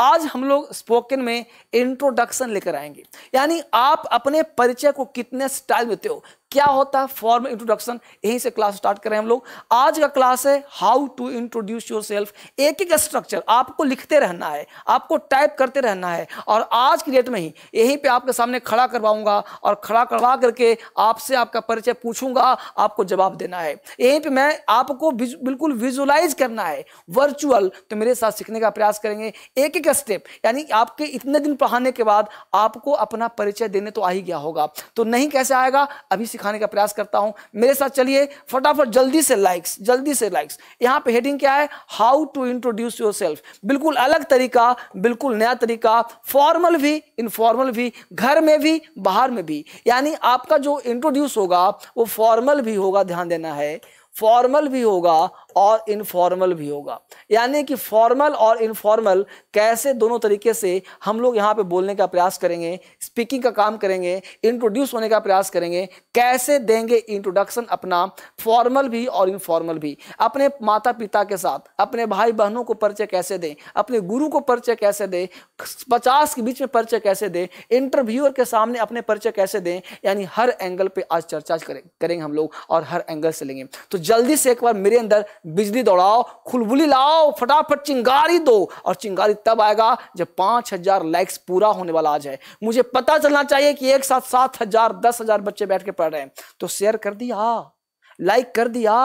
आज हम लोग स्पोकन में इंट्रोडक्शन लेकर आएंगे यानी आप अपने परिचय को कितने स्टाइल देते हो क्या होता है फॉर्म इंट्रोडक्शन यहीं से क्लास स्टार्ट करें हम लोग आज का क्लास है how to introduce yourself एक एक स्ट्रक्चर आपको लिखते रहना है आपको टाइप करते रहना है और आज की डेट में ही यहीं पे आपके सामने खड़ा करवाऊंगा और खड़ा करवा करके आपसे आपका परिचय पूछूंगा आपको जवाब देना है यहीं पर मैं आपको विज, बिल्कुल विजुअलाइज करना है वर्चुअल तो मेरे साथ सीखने का प्रयास करेंगे एक एक स्टेप यानी आपके इतने दिन पढ़ाने के बाद आपको अपना परिचय देने तो आ ही गया होगा तो नहीं कैसे आएगा अभी सिखाने का प्रयास करता हूं मेरे साथ चलिए फटाफट जल्दी से लाइक्स जल्दी से लाइक्स यहां पे हेडिंग क्या है how to introduce yourself बिल्कुल अलग तरीका बिल्कुल नया तरीका फॉर्मल भी इनफॉर्मल भी घर में भी बाहर में भी यानी आपका जो इंट्रोड्यूस होगा वो फॉर्मल भी होगा ध्यान देना है फॉर्मल भी होगा और इनफॉर्मल भी होगा यानी कि फॉर्मल और इनफॉर्मल कैसे दोनों तरीके से हम लोग यहाँ पे बोलने का प्रयास करेंगे स्पीकिंग का काम करेंगे इंट्रोड्यूस होने का प्रयास करेंगे कैसे देंगे इंट्रोडक्शन अपना फॉर्मल भी और इनफॉर्मल भी अपने माता पिता के साथ अपने भाई बहनों को परिचय कैसे दें अपने गुरु को परिचय कैसे दें पचास के बीच में परिचय कैसे दें इंटरव्यूअर के सामने अपने परिचय कैसे दें यानी हर एंगल पर आज चर्चा करें करेंगे हम लोग और हर एंगल से लेंगे तो जल्दी से एक बार मेरे अंदर बिजली दौड़ाओ खुलबुली लाओ फटाफट चिंगारी दो और चिंगारी तब आएगा जब पांच हजार लाइक्स पूरा होने वाला आ जाए मुझे पता चलना चाहिए कि एक साथ सात हजार दस हजार बच्चे बैठ के पढ़ रहे हैं तो शेयर कर दिया लाइक कर दिया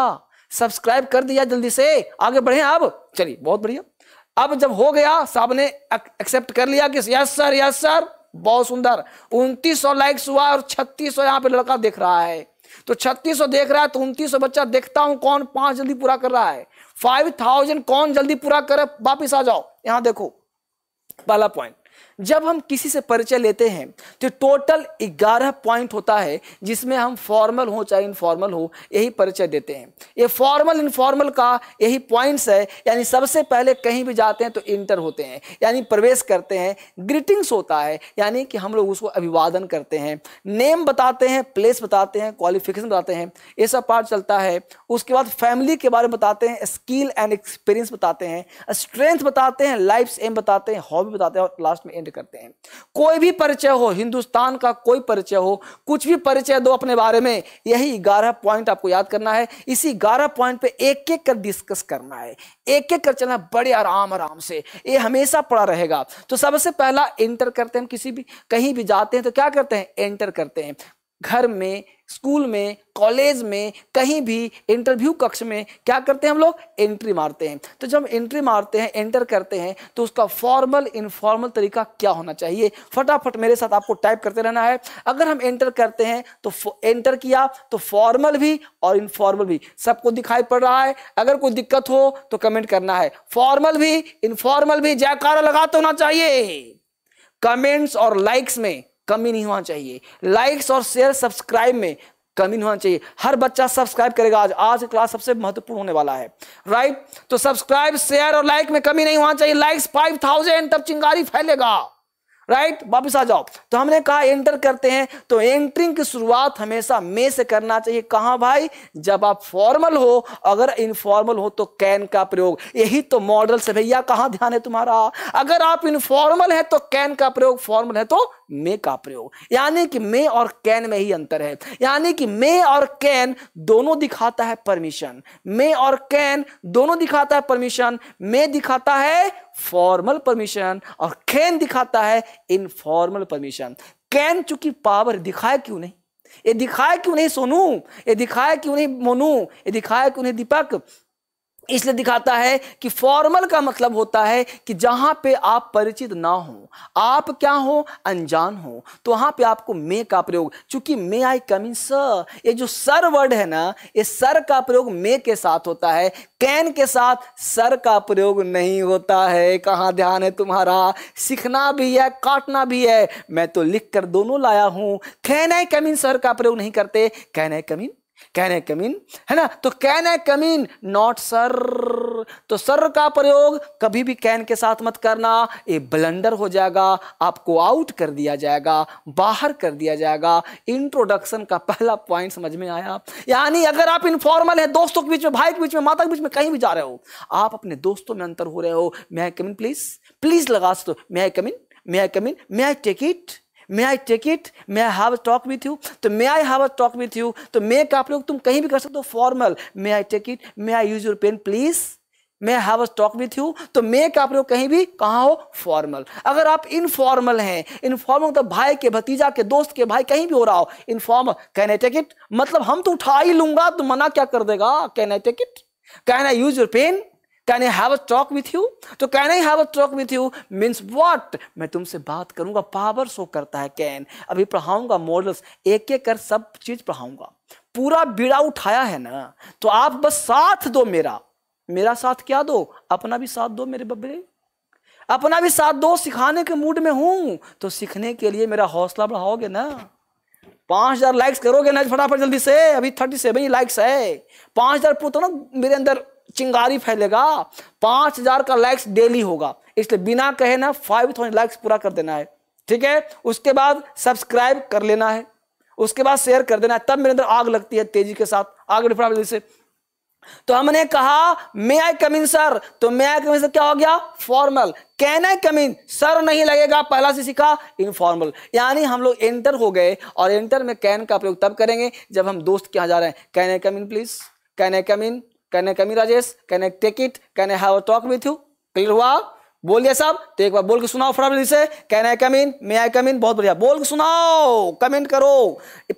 सब्सक्राइब कर दिया जल्दी से आगे बढ़े अब चलिए बहुत बढ़िया अब जब हो गया साहब ने एक्सेप्ट कर लिया कि यस सर यस सर बहुत सुंदर उनतीस लाइक्स हुआ और छत्तीस सौ यहां पे लड़का देख रहा है तो छत्तीस देख रहा है तो उनतीस बच्चा देखता हूं कौन पांच जल्दी पूरा कर रहा है फाइव थाउजेंड कौन जल्दी पूरा करे वापिस आ जाओ यहां देखो पहला पॉइंट जब हम किसी से परिचय लेते हैं तो टोटल 11 पॉइंट होता है जिसमें हम फॉर्मल हो चाहे इनफॉर्मल हो यही परिचय देते हैं ये फॉर्मल इनफॉर्मल का यही पॉइंट्स है यानी सबसे पहले कहीं भी जाते हैं तो इंटर होते हैं यानी प्रवेश करते हैं ग्रीटिंग्स होता है यानी कि हम लोग उसको अभिवादन करते हैं नेम बताते हैं प्लेस बताते हैं क्वालिफिकेशन बताते हैं ये सब पार्ट चलता है उसके बाद फैमिली के बारे में बताते हैं स्किल एंड एक्सपीरियंस बताते हैं स्ट्रेंथ बताते हैं लाइफ एम बताते हैं हॉबी बताते हैं और लास्ट में अटेंड करते हैं कोई भी परिचय हो हिंदुस्तान का कोई परिचय हो कुछ भी परिचय दो अपने बारे में यही ग्यारह पॉइंट आपको याद करना है इसी ग्यारह पॉइंट पे एक एक कर डिस्कस करना है एक एक कर चलना बड़े आराम आराम से ये हमेशा पड़ा रहेगा तो सबसे पहला एंटर करते हैं किसी भी कहीं भी जाते हैं तो क्या करते हैं एंटर करते हैं घर में स्कूल में कॉलेज में कहीं भी इंटरव्यू कक्ष में क्या करते हैं हम लोग एंट्री मारते हैं तो जब एंट्री मारते हैं एंटर करते हैं तो उसका फॉर्मल इनफॉर्मल तरीका क्या होना चाहिए फटाफट मेरे साथ आपको टाइप करते रहना है अगर हम एंटर करते हैं तो एंटर किया तो फॉर्मल भी और इनफॉर्मल भी सबको दिखाई पड़ रहा है अगर कोई दिक्कत हो तो कमेंट करना है फॉर्मल भी इनफॉर्मल भी जयकारा लगा तो होना चाहिए कमेंट्स और लाइक्स में कमी नहीं होना चाहिए लाइक्स और शेयर सब्सक्राइब में कमी होना चाहिए हर बच्चा सब्सक्राइब करेगा आज आज क्लास सबसे महत्वपूर्ण होने वाला है राइट तो सब्सक्राइब शेयर और लाइक में कमी नहीं होना चाहिए लाइक्स फाइव थाउजेंड तब चिंगारी फैलेगा राइट वापस आ जाओ तो हमने कहा एंटर करते हैं तो एंट्रिंग की शुरुआत हमेशा मे से करना चाहिए कहा भाई जब आप फॉर्मल हो अगर इनफॉर्मल हो तो कैन का प्रयोग यही तो मॉडल से भैया कहां ध्यान है तुम्हारा अगर आप इनफॉर्मल है तो कैन का प्रयोग फॉर्मल है तो मे का प्रयोग यानी कि मे और कैन में ही अंतर है यानी कि मे और कैन दोनों दिखाता है परमिशन मे और कैन दोनों दिखाता है परमिशन मे दिखाता है फॉर्मल परमिशन और कैन दिखाता है इनफॉर्मल परमिशन कैन चूंकि पावर दिखाए क्यों नहीं ये दिखाए क्यों नहीं सोनू ये दिखाए क्यों नहीं मोनू ये दिखाए क्यों नहीं दीपक इसलिए दिखाता है कि फॉर्मल का मतलब होता है कि जहां पे आप परिचित ना हो आप क्या हो अनजान हो तो वहां पे आपको मे का प्रयोग चूंकि मे आई कम इन सर ये जो सर वर्ड है ना ये सर का प्रयोग मे के साथ होता है कैन के साथ सर का प्रयोग नहीं होता है कहाँ ध्यान है तुम्हारा सीखना भी है काटना भी है मैं तो लिख कर दोनों लाया हूं can I come in sir का प्रयोग नहीं करते can I come in can a कमीन है ना तो can a come in not sir तो सर का प्रयोग कभी भी कैन के साथ मत करना ये ब्लंडर हो जाएगा आपको आउट कर दिया जाएगा बाहर कर दिया जाएगा इंट्रोडक्शन का पहला पॉइंट समझ में आया यानी अगर आप इनफॉर्मल हैं दोस्तों के बीच में भाई के बीच में माता के बीच में कहीं भी जा रहे हो आप अपने दोस्तों में अंतर हो रहे हो मे आई प्लीज प्लीज लगा सकते हो may I come in may I come in may I take it may I take it may I have talk with you तो may I have a talk with you तो may का लोग तुम कहीं भी कर सकते हो formal may I take it may I use your pen please I have a talk with you तो मे का लोग कहीं भी कहाँ हो फॉर्मल अगर आप इनफॉर्मल हैं इनफॉर्मल मतलब भाई के भतीजा के दोस्त के भाई कहीं भी हो रहा हो informal can I take it मतलब हम तो उठा ही लूंगा तो मना क्या कर देगा can I take it can I use your pen can I have a talk with you तो can I have a talk with you means what मैं तुमसे बात करूंगा पावर शो करता है कैन अभी पढ़ाऊंगा मॉडल्स एक एक कर सब चीज पढ़ाऊंगा पूरा बीड़ा उठाया है ना तो आप बस साथ दो मेरा मेरा साथ क्या दो अपना भी साथ दो मेरे बबरे अपना भी साथ दो सिखाने के मूड में हूं तो सीखने के लिए मेरा हौसला बढ़ाओगे ना पांच हजार लाइक्स करोगे ना फटाफट जल्दी से अभी थर्टी सेवन ही लाइक्स है पांच हजार पुतो ना मेरे अंदर चिंगारी फैलेगा पांच हजार का लाइक्स डेली होगा इसलिए बिना कहे ना फाइव थाउजेंड लाइक्स पूरा कर देना है ठीक है उसके बाद सब्सक्राइब कर लेना है उसके बाद शेयर कर देना है तब मेरे अंदर आग लगती है तेजी के साथ आग डिफाफे से तो हमने कहा मे आई कमिन सर तो मे आई कमिन सर क्या हो गया formal can I come in sir नहीं लगेगा पहला से सीखा इनफॉर्मल यानी हम लोग एंटर हो गए और एंटर में कैन का प्रयोग तब करेंगे जब हम दोस्त के यहां जा रहे हैं can I come in please can I come in can I come in Rajesh can I take it can I have talk with you clear हुआ बोल दिया साहब तो एक बार बोल के सुनाओ फटाफट से कैन आई कम इन मे आई कम इन बहुत बढ़िया बोल के सुनाओ कमेंट करो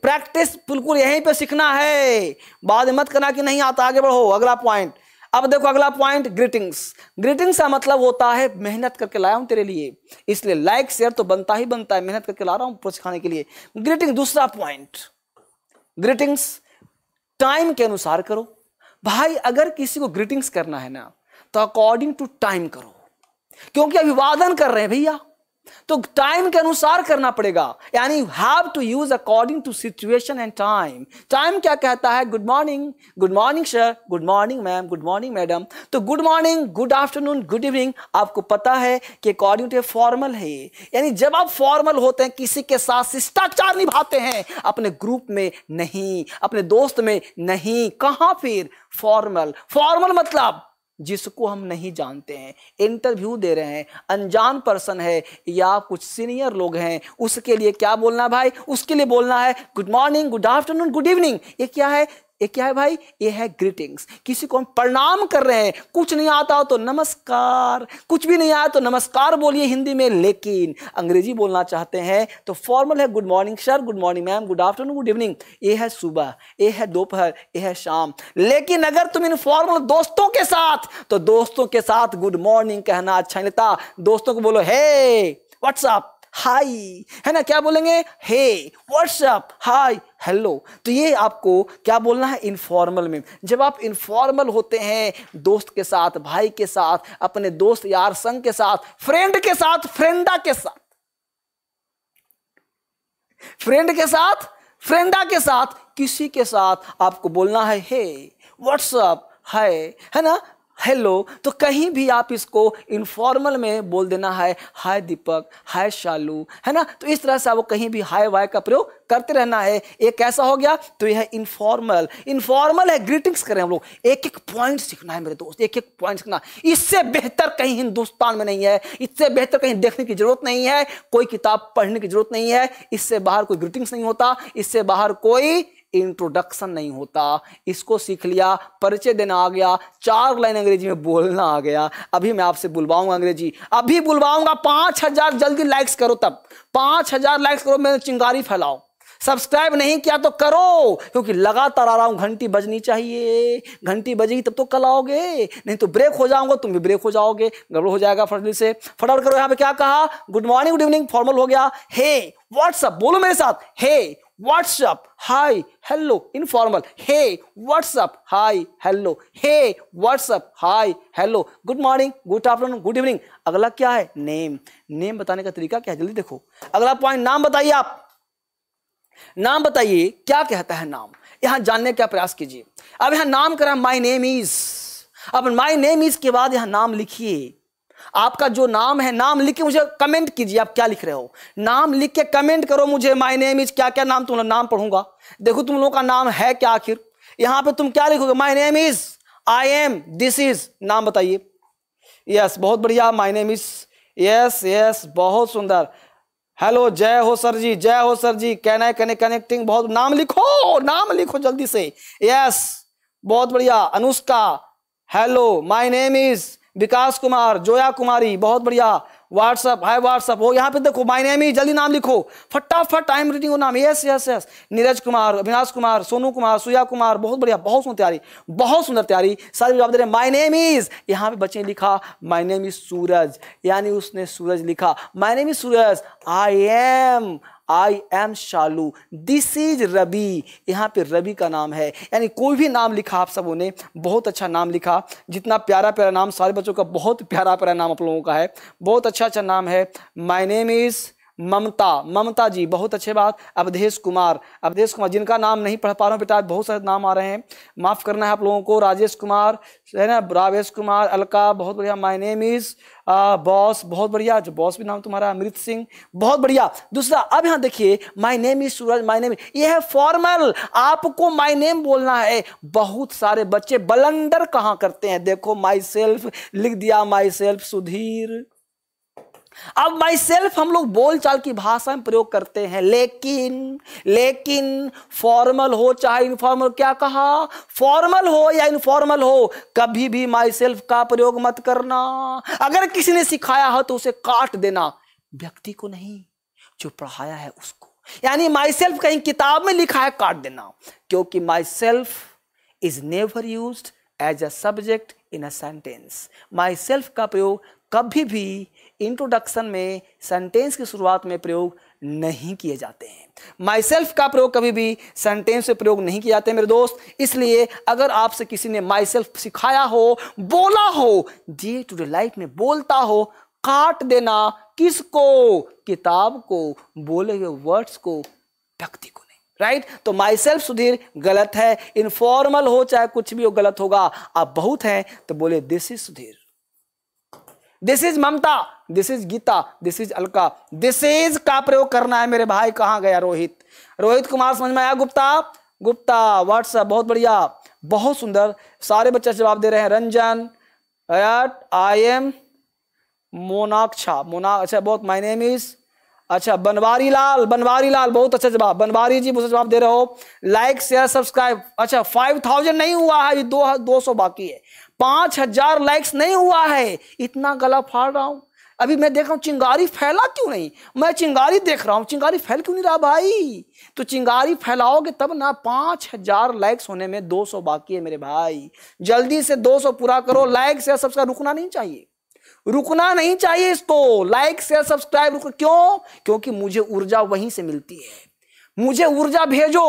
प्रैक्टिस बिल्कुल यहीं पे सीखना है बाद मत करना कि नहीं आता आगे बढ़ो अगला पॉइंट अब देखो अगला पॉइंट ग्रीटिंग्स ग्रीटिंग्स का मतलब होता है मेहनत करके लाया हूं तेरे लिए इसलिए लाइक शेयर तो बनता ही बनता है मेहनत करके ला रहा हूं सिखाने के लिए ग्रीटिंग दूसरा पॉइंट ग्रीटिंग्स टाइम के अनुसार करो भाई अगर किसी को ग्रीटिंग्स करना है ना तो अकॉर्डिंग टू टाइम करो क्योंकि अभिवादन कर रहे हैं भैया तो टाइम के अनुसार करना पड़ेगा यानी have to use according to situation and time time क्या कहता है good morning good morning sir good morning ma'am good morning madam तो good morning good afternoon good evening आपको पता है कि अकॉर्डिंग टू फॉर्मल है यानी जब आप फॉर्मल होते हैं किसी के साथ शिष्टाचार निभाते हैं अपने ग्रुप में नहीं अपने दोस्त में नहीं कहां फिर फॉर्मल फॉर्मल मतलब जिसको हम नहीं जानते हैं इंटरव्यू दे रहे हैं अनजान पर्सन है या कुछ सीनियर लोग हैं उसके लिए क्या बोलना भाई उसके लिए बोलना है good morning good afternoon good evening ये क्या है ये क्या है भाई ये है ग्रीटिंग्स किसी को हम प्रणाम कर रहे हैं कुछ नहीं आता तो नमस्कार कुछ भी नहीं आया तो नमस्कार बोलिए हिंदी में लेकिन अंग्रेजी बोलना चाहते हैं तो फॉर्मल है good morning sir good morning ma'am good afternoon good evening ये है सुबह ये है दोपहर ये है शाम लेकिन अगर तुम इनफॉर्मल दोस्तों के साथ तो दोस्तों के साथ गुड मॉर्निंग कहना अच्छा नहीं लगता दोस्तों को बोलो हे व्हाट्सअप हाय है ना क्या बोलेंगे हे व्हाट्सअप हाय हेलो तो ये आपको क्या बोलना है इनफॉर्मल में जब आप इनफॉर्मल होते हैं दोस्त के साथ भाई के साथ अपने दोस्त यार संग के साथ फ्रेंड के साथ फ्रेंडा के साथ फ्रेंड के साथ फ्रेंडा के साथ किसी के साथ आपको बोलना है हे व्हाट्सअप है है ना हेलो तो कहीं भी आप इसको इनफॉर्मल में बोल देना है हाय दीपक हाय शालू है ना तो इस तरह से आपको कहीं भी हाय वाय का प्रयोग करते रहना है ये कैसा हो गया तो यह इनफॉर्मल इनफॉर्मल है ग्रीटिंग्स करें हम लोग एक एक पॉइंट सीखना है मेरे दोस्त एक एक पॉइंट सीखना इससे बेहतर कहीं हिंदुस्तान में नहीं है इससे बेहतर कहीं देखने की जरूरत नहीं है कोई किताब पढ़ने की जरूरत नहीं है इससे बाहर कोई ग्रीटिंग्स नहीं होता इससे बाहर कोई इंट्रोडक्शन नहीं होता इसको सीख लिया परिचय देना आ गया चार लाइन अंग्रेजी में बोलना आ गया अभी मैं आपसे बुलवाऊंगा अंग्रेजी अभी बुलवाऊंगा पांच हजार जल्दी लाइक्स करो तब पांच हजार लाइक्स करो मैं चिंगारी फैलाओ सब्सक्राइब नहीं किया तो करो क्योंकि लगातार आ रहा हूं घंटी बजनी चाहिए घंटी बजेगी तब तो कल आओगे नहीं तो ब्रेक हो जाऊंगा तुम भी ब्रेक हो जाओगे गड़बड़ हो जाएगा फटल से फटाफट करो यहां पे क्या कहा good morning good evening formal हो गया हे hey, व्हाट्सअप बोलो मेरे साथ hey hey, what's up hi hello informal hey what's up hi hello hey what's up hi hello good morning good afternoon good evening अगला क्या है नेम नेम बताने का तरीका क्या है जल्दी देखो अगला पॉइंट नाम बताइए आप नाम बताइए क्या कहता है नाम यहां जानने का प्रयास कीजिए अब यहां नाम करा माई नेम इज अब माई नेम इज के बाद यहां नाम लिखिए आपका जो नाम है नाम लिख के मुझे कमेंट कीजिए आप क्या लिख रहे हो नाम लिख के कमेंट करो मुझे माय नेम इज क्या क्या नाम तुम नाम पढ़ूंगा देखो तुम लोगों का नाम है क्या आखिर यहां पे तुम क्या लिखोगे my name is I am this is नाम बताइए यस बहुत बढ़िया my name is yes yes बहुत सुंदर हेलो जय हो सर जी जय हो सर जी कैन आई कने कनेक्टिंग बहुत नाम लिखो नाम लिखो जल्दी से यस yes, बहुत बढ़िया Anushka hello my name is Vikas Kumar Zoya Kumari बहुत बढ़िया व्हाट्सअप हाई व्हाट्सअप हो यहाँ पे देखो माय नेम ही जल्दी नाम लिखो फटाफट टाइम रीडिंग हो नाम yes yes yes Neeraj Kumar Avinash Kumar Sonu Kumar सुया कुमार बहुत बढ़िया बहुत सुंदर तैयारी बहुत सुंदर तैयारी सारे जवाब दे रहे माई नेम इज यहाँ पे बच्चे लिखा माय नेम इज सूरज यानी उसने सूरज लिखा my name is Suraj I am I am Shalu this is Rabi यहाँ पे रबी का नाम है यानी कोई भी नाम लिखा आप सबों ने बहुत अच्छा नाम लिखा जितना प्यारा प्यारा नाम सारे बच्चों का बहुत प्यारा प्यारा नाम आप लोगों का है बहुत अच्छा अच्छा नाम है माई नेम इज़ ममता ममता जी बहुत अच्छे बात अवधेश कुमार अवधेश कुमार जिनका नाम नहीं पढ़ पा रहा हूँ बेटा बहुत सारे नाम आ रहे हैं माफ़ करना है आप लोगों को राजेश कुमार है ना रावेश कुमार अलका बहुत बढ़िया माय नेम इज़ बॉस बहुत बढ़िया जो बॉस भी नाम तुम्हारा अमृत सिंह बहुत बढ़िया दूसरा अब यहाँ देखिए my name is Suraj my name ये है फॉर्मल आपको माय नेम बोलना है बहुत सारे बच्चे बलंडर कहाँ करते हैं देखो माई सेल्फ लिख दिया माई सेल्फ सुधीर अब माई सेल्फ हम लोग बोलचाल की भाषा में प्रयोग करते हैं लेकिन लेकिन फॉर्मल हो चाहे इनफॉर्मल क्या कहा फॉर्मल हो या इनफॉर्मल हो कभी भी माई सेल्फ का प्रयोग मत करना अगर किसी ने सिखाया हो तो उसे काट देना व्यक्ति को नहीं जो पढ़ाया है उसको यानी माई सेल्फ कहीं किताब में लिखा है काट देना क्योंकि myself is never use as a subject in a sentence myself का प्रयोग कभी भी इंट्रोडक्शन में सेंटेंस की शुरुआत में प्रयोग नहीं किए जाते हैं माई सेल्फ का प्रयोग कभी भी सेंटेंस से प्रयोग नहीं किए जाते मेरे दोस्त इसलिए अगर आपसे किसी ने माई सेल्फ सिखाया हो बोला हो डे टू डे लाइफ में बोलता हो काट देना किसको किताब को बोले हुए वर्ड्स को व्यक्ति को नहीं राइट right? तो माई सेल्फ सुधीर गलत है इनफॉर्मल हो चाहे कुछ भी हो गलत होगा आप बहुत हैं तो बोले this is Sudhir this is Mamta this is Geeta this is Alka this is का प्रयोग करना है मेरे भाई कहाँ गया रोहित रोहित कुमार समझ में आया गुप्ता गुप्ता व्हाट्सअप बहुत बढ़िया बहुत सुंदर सारे बच्चे जवाब दे रहे हैं रंजन आई एम मोनाक्षा मोना अच्छा बहुत माय नेम इज अच्छा बनवारी लाल बनवारी लाल बहुत अच्छा जवाब बनवारी जी मुझे जवाब दे रहे हो लाइक शेयर सब्सक्राइब अच्छा फाइव थाउजेंड नहीं हुआ है दो दो सौ बाकी है पांच हजार लाइक्स नहीं हुआ है इतना गला फाड़ रहा हूं अभी मैं देख रहा हूँ चिंगारी फैला क्यों नहीं मैं चिंगारी देख रहा हूँ चिंगारी फैल क्यों नहीं रहा भाई तो चिंगारी फैलाओगे तब ना पाँच हजार लाइक्स होने में दो सौ बाकी है मेरे भाई जल्दी से दो सौ पूरा करो लाइक शेयर सब्सक्राइब रुकना नहीं चाहिए रुकना नहीं चाहिए इसको लाइक शेयर सब्सक्राइब रुक क्यों क्योंकि मुझे ऊर्जा वहीं से मिलती है मुझे ऊर्जा भेजो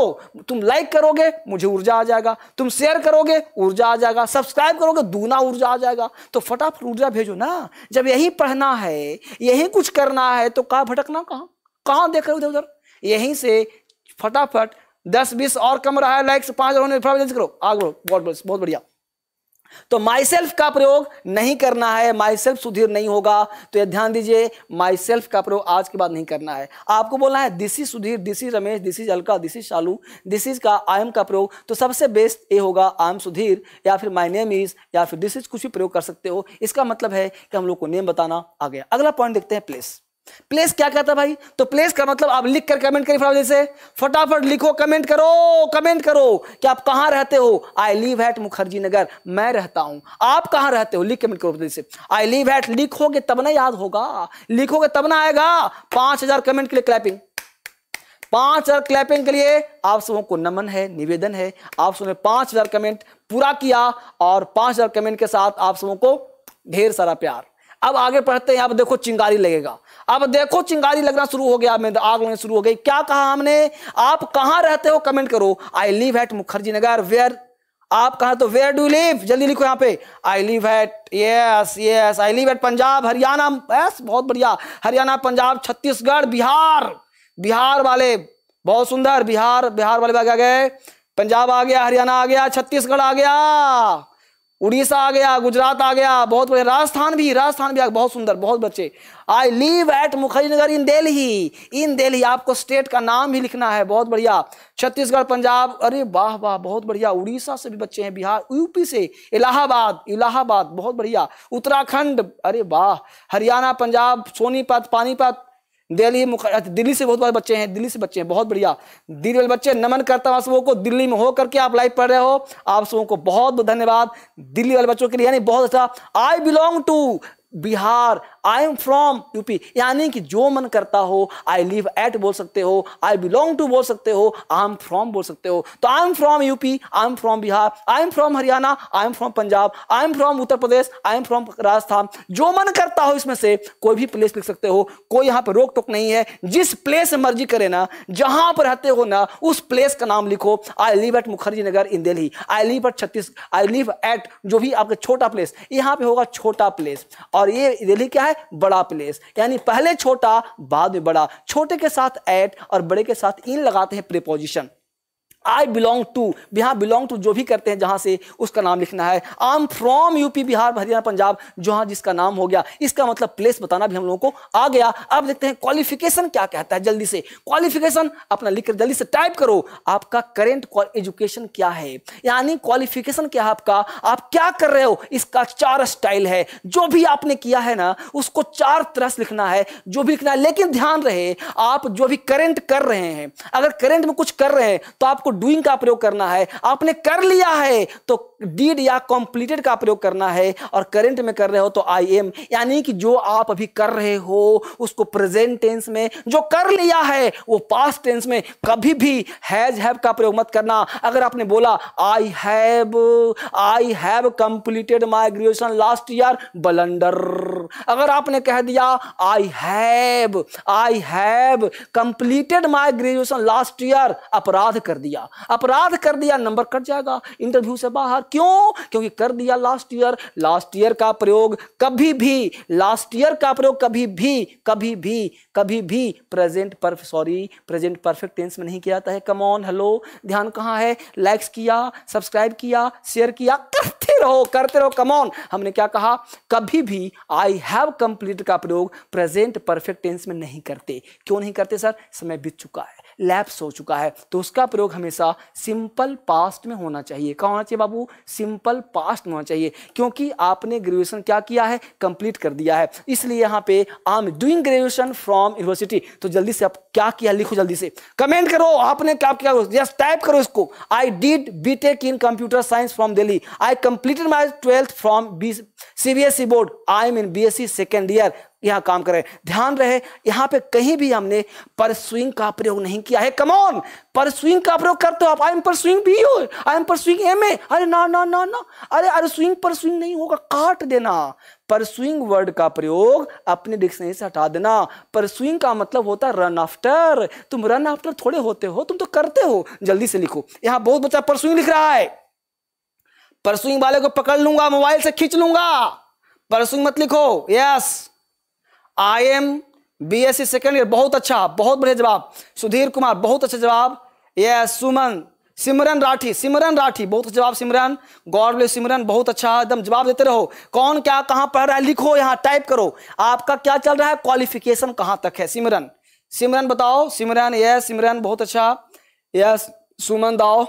तुम लाइक करोगे मुझे ऊर्जा आ जाएगा तुम शेयर करोगे ऊर्जा आ जाएगा सब्सक्राइब करोगे दूना ऊर्जा आ जाएगा तो फटाफट ऊर्जा भेजो ना जब यही पढ़ना है यही कुछ करना है तो कहाँ भटकना कहाँ कहाँ देख रहे उधर उधर यहीं से फटाफट दस बीस और कम रहा है लाइक्स पाँच फटाफट करो आगे बढ़ो बहुत बहुत बढ़िया तो माइसेल्फ का प्रयोग नहीं करना है माइसेल्फ सुधीर नहीं होगा तो यह ध्यान दीजिए माइसेल्फ का प्रयोग आज के बाद नहीं करना है आपको बोलना है this is Sudhir this is Ramesh this is Alka this is Shalu this is का आई एम का प्रयोग तो सबसे बेस्ट ये होगा आई एम सुधीर या फिर माई नेम इज या फिर दिस इज कुछ भी प्रयोग कर सकते हो इसका मतलब है कि हम लोग को नेम बताना आ गया अगला पॉइंट देखते हैं प्लेस प्लेस क्या कहता भाई तो प्लेस का मतलब आप लिख कर कमेंट करिए फटाफट से फटाफट लिखो कमेंट करो कमेंट करो कि आप कहां रहते हो I live at Mukherjee Nagar मैं रहता हूं आप कहां रहते हो लिख कमेंट करो से आई लिव हैट लिखोगे तब ना याद होगा लिखोगे तब ना आएगा पांच हजार कमेंट के लिए क्लैपिंग पांच हजार क्लैपिंग के लिए आप सबों को नमन है निवेदन है आप सबने पांच हजार कमेंट पूरा किया और पांच हजार कमेंट के साथ आप सबों को ढेर सारा प्यार अब आगे पढ़ते हैं अब देखो चिंगारी लगेगा अब देखो चिंगारी लगना शुरू हो गया मैं आग लगना शुरू हो गई क्या कहा हमने आप कहां रहते हो कमेंट करो I live at Mukherjee Nagar where आप कहा तो वेयर डू लिव जल्दी लिखो यहाँ पे I live at yes yes I live at Punjab Haryana yes बहुत बढ़िया हरियाणा पंजाब छत्तीसगढ़ बिहार बिहार वाले बहुत सुंदर बिहार बिहार वाले आ गए पंजाब आ गया हरियाणा आ गया छत्तीसगढ़ आ गया उड़ीसा आ गया गुजरात आ गया बहुत बढ़िया राजस्थान भी राजस्थान भी आ बहुत सुंदर बहुत बच्चे I live at Mukherjee Nagar in Delhi in Delhi आपको स्टेट का नाम भी लिखना है बहुत बढ़िया छत्तीसगढ़ पंजाब अरे वाह वाह बहुत बढ़िया उड़ीसा से भी बच्चे हैं बिहार यूपी से इलाहाबाद इलाहाबाद बहुत बढ़िया उत्तराखंड अरे वाह हरियाणा पंजाब सोनीपत पानीपत दिल्ली दिल्ली से बहुत बड़े बच्चे हैं दिल्ली से बच्चे हैं बहुत बढ़िया दिल्ली वाले बच्चे नमन करता हूँ आप सबों को दिल्ली में होकर के आप लाइव पढ़ रहे हो आप सबों को बहुत बहुत धन्यवाद दिल्ली वाले बच्चों के लिए यानी बहुत अच्छा I belong to Bihar I am from UP यानी कि जो मन करता हो आई लिव एट बोल सकते हो आई बिलोंग टू बोल सकते हो आई एम फ्रॉम बोल सकते हो तो I am from UP I am from Bihar I am from Haryana I am from Punjab I am from Uttar Pradesh I am from Rajasthan जो मन करता हो इसमें से कोई भी प्लेस लिख सकते हो कोई यहाँ पर रोक टोक नहीं है जिस प्लेस मर्जी करे ना जहां पर रहते हो ना उस प्लेस का नाम लिखो I live at Mukherjee Nagar in Delhi I live at छत्तीस आई लिव एट जो भी आपका छोटा प्लेस यहाँ पे होगा छोटा प्लेस और ये दिल्ली क्या है बड़ा प्लेस यानी पहले छोटा बाद में बड़ा छोटे के साथ एट और बड़े के साथ इन लगाते हैं preposition I belong to Bihar belong to जो भी करते हैं जहाँ से उसका नाम लिखना है I am from UP Bihar Haryana Punjab जहाँ जिसका नाम हो गया इसका मतलब प्लेस बताना भी हम लोगों को आ गया अब देखते हैं क्वालिफिकेशन क्या कहता है जल्दी से क्वालिफिकेशन अपना लिखकर जल्दी से टाइप करो आपका करेंट एजुकेशन क्या है यानी क्वालिफिकेशन क्या है आपका आप क्या कर रहे हो इसका चार स्टाइल है जो भी आपने किया है ना उसको चार तरह से लिखना है जो भी लिखना है लेकिन ध्यान रहे आप जो भी करेंट कर रहे हैं अगर करेंट में कुछ कर रहे हैं तो आपको डूइंग का प्रयोग करना है आपने कर लिया है तो डीड या कॉम्प्लीटेड का प्रयोग करना है और करेंट में कर रहे हो तो आई एम यानी कि जो आप अभी कर रहे हो उसको प्रेजेंट टेंस में जो कर लिया है वो पास्ट टेंस में कभी भी हैज हैव का प्रयोग मत करना अगर आपने बोला I have I have completed my graduation last year blunder अगर आपने कह दिया I have I have completed my graduation last year अपराध कर दिया अपराध कर दिया नंबर कट जाएगा इंटरव्यू से बाहर क्यों क्योंकि कर दिया लास्ट ईयर लास्ट ईयर का प्रयोग कभी भी लास्ट ईयर का प्रयोग कभी भी कभी भी कभी भी प्रेजेंट पर सॉरी प्रेजेंट परफेक्ट टेंस में नहीं किया जाता है कम ऑन हेलो ध्यान कहाँ है लाइक्स किया सब्सक्राइब किया शेयर किया कर रहो करते रहो कमॉन हमने क्या कहा कभी भी आई हैव कंप्लीट का प्रयोग प्रेजेंट परफेक्ट टेंस में नहीं करते क्यों नहीं करते सर समय बीत चुका है लैप्स हो चुका है तो उसका प्रयोग हमेशा सिंपल पास्ट में होना चाहिए कहाँ होना चाहिए बाबू सिंपल पास्ट में होना चाहिए क्योंकि आपने ग्रेजुएशन क्या किया है कंप्लीट कर दिया है इसलिए यहाँ पे I am doing graduation from university तो जल्दी से आप क्या किया लिखो जल्दी से कमेंट करो आपने क्या किया टाइप करो इसको I did B in computer science from Delhi I complete completed my twelfth from B C board I mean in B S C second year यहाँ काम करें ध्यान रहे यहाँ पे कहीं भी हमने पर स्विंग का प्रयोग नहीं किया है कमोन पर स्विंग का प्रयोग करते हो आप I am pursuing B हो I am pursuing M A अरे ना ना ना ना अरे अरे स्विंग पर स्विंग नहीं होगा काट देना पर स्विंग वर्ड का प्रयोग अपने डिक्शनरी से हटा देना पर स्विंग का मतलब होता है रन आफ्टर तुम रन आफ्टर थोड़े होते हो तुम तो करते हो जल्दी से लिखो यहाँ बहुत बच्चा पर स्विंग लिख रहा है परसुई वाले को पकड़ लूंगा मोबाइल से खींच लूंगा परसुई मत लिखो yes I am B S C second year बहुत अच्छा बहुत बढ़िया जवाब सुधीर कुमार बहुत अच्छा जवाब यस सुमन सिमरन राठी सिमरन राठी बहुत अच्छा जवाब सिमरन गौर सिमरन बहुत अच्छा एकदम जवाब देते रहो कौन क्या कहाँ पढ़ रहा है लिखो यहाँ टाइप करो आपका क्या चल रहा है क्वालिफिकेशन कहाँ तक है सिमरन सिमरन बताओ सिमरन यस सिमरन बहुत अच्छा यस सुमन दाओ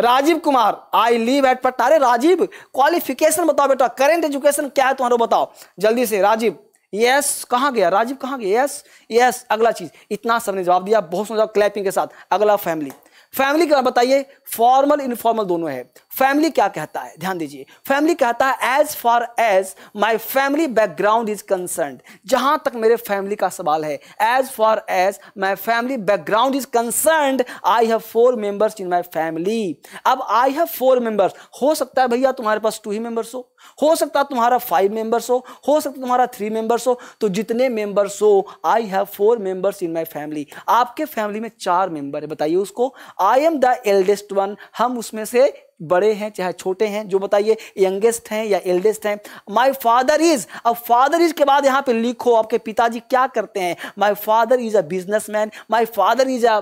Rajeev Kumar I live at Patna अरे राजीव क्वालिफिकेशन बताओ बेटा करेंट एजुकेशन क्या है तुम्हारा बताओ जल्दी से राजीव यस कहाँ गया राजीव कहाँ गया यस यस अगला चीज इतना सबने जवाब दिया बहुत सुन क्लैपिंग के साथ अगला फैमिली फैमिली का बताइए फॉर्मल इनफॉर्मल दोनों है फैमिली क्या कहता है ध्यान दीजिए फैमिली कहता है as far as my family background is concern जहां तक मेरे फैमिली का सवाल है as far as my family background is concern I have four members in my family अब आई हैव फोर मेंबर्स हो सकता है भैया तुम्हारे पास टू ही मेंबर्स हो हो सकता है तुम्हारा फाइव मेंबर्स हो हो सकता तुम्हारा थ्री मेंबर्स हो तो जितने मेंबर्स हो I have four members in my family आपके फैमिली में चार मेंबर है बताइए उसको I am the eldest one हम उसमें से बड़े हैं चाहे छोटे हैं जो बताइए यंगेस्ट हैं या एल्डेस्ट हैं माई फादर इज अब फादर इज के बाद यहाँ पे लिखो आपके पिताजी क्या करते हैं my father is a business man my father is a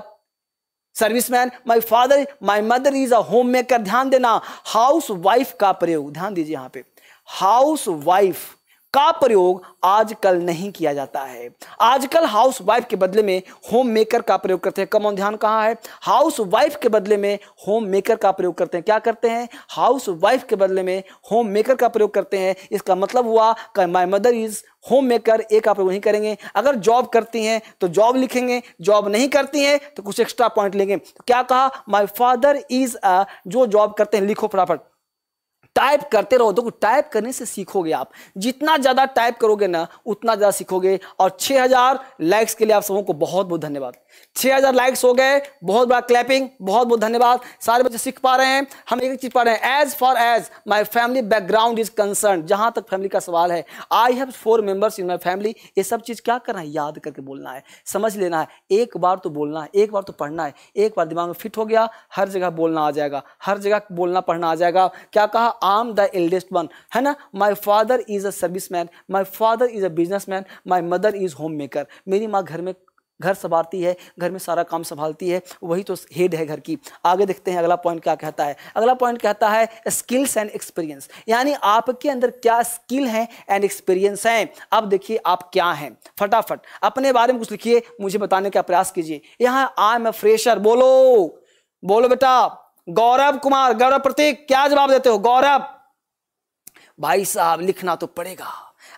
service man my father my mother is a home maker ध्यान देना हाउस वाइफ का प्रयोग ध्यान दीजिए यहाँ पे हाउस वाइफ का प्रयोग आजकल नहीं किया जाता है आजकल हाउस वाइफ के बदले में होम मेकर का प्रयोग करते हैं कम ऑन ध्यान कहाँ है हाउस वाइफ के बदले में होम मेकर का प्रयोग करते हैं क्या करते हैं हाउस वाइफ के बदले में होम मेकर का प्रयोग करते हैं इसका मतलब हुआ my mother is home maker एक का प्रयोग नहीं करेंगे अगर जॉब करती हैं तो जॉब लिखेंगे जॉब नहीं करती हैं तो कुछ एक्स्ट्रा पॉइंट लेंगे तो क्या कहा माई फादर इज जो जॉब करते हैं लिखो फटाफट टाइप करते रहो देखो टाइप करने से सीखोगे आप जितना ज़्यादा टाइप करोगे ना उतना ज़्यादा सीखोगे और 6000 लाइक्स के लिए आप सबों को बहुत बहुत धन्यवाद 6000 लाइक्स हो गए बहुत बड़ा क्लैपिंग बहुत बहुत धन्यवाद सारे बच्चे सीख पा रहे हैं हम एक चीज़ पा रहे हैं as for as my family background is concern जहाँ तक फैमिली का सवाल है I have four members in my family ये सब चीज़ क्या करना है याद करके बोलना है समझ लेना है एक बार तो बोलना है एक बार तो पढ़ना है एक बार दिमाग में फिट हो गया हर जगह बोलना आ जाएगा हर जगह बोलना पढ़ना आ जाएगा क्या कहा आम द एल्डेस्ट वन है ना my father is a service man my father is a business man my mother is home maker मेरी माँ घर में घर संभालती है घर में सारा काम संभालती है वही तो हेड है घर की आगे देखते हैं अगला पॉइंट क्या कहता है अगला पॉइंट कहता है स्किल्स एंड एक्सपीरियंस यानी आपके अंदर क्या स्किल है एंड एक्सपीरियंस है अब देखिए आप क्या हैं फटाफट अपने बारे में कुछ लिखिए मुझे बताने का प्रयास कीजिए यहाँ आई एम ए फ्रेशर बोलो बोलो बेटा गौरव कुमार गौरव प्रतीक क्या जवाब देते हो गौरव भाई साहब लिखना तो पड़ेगा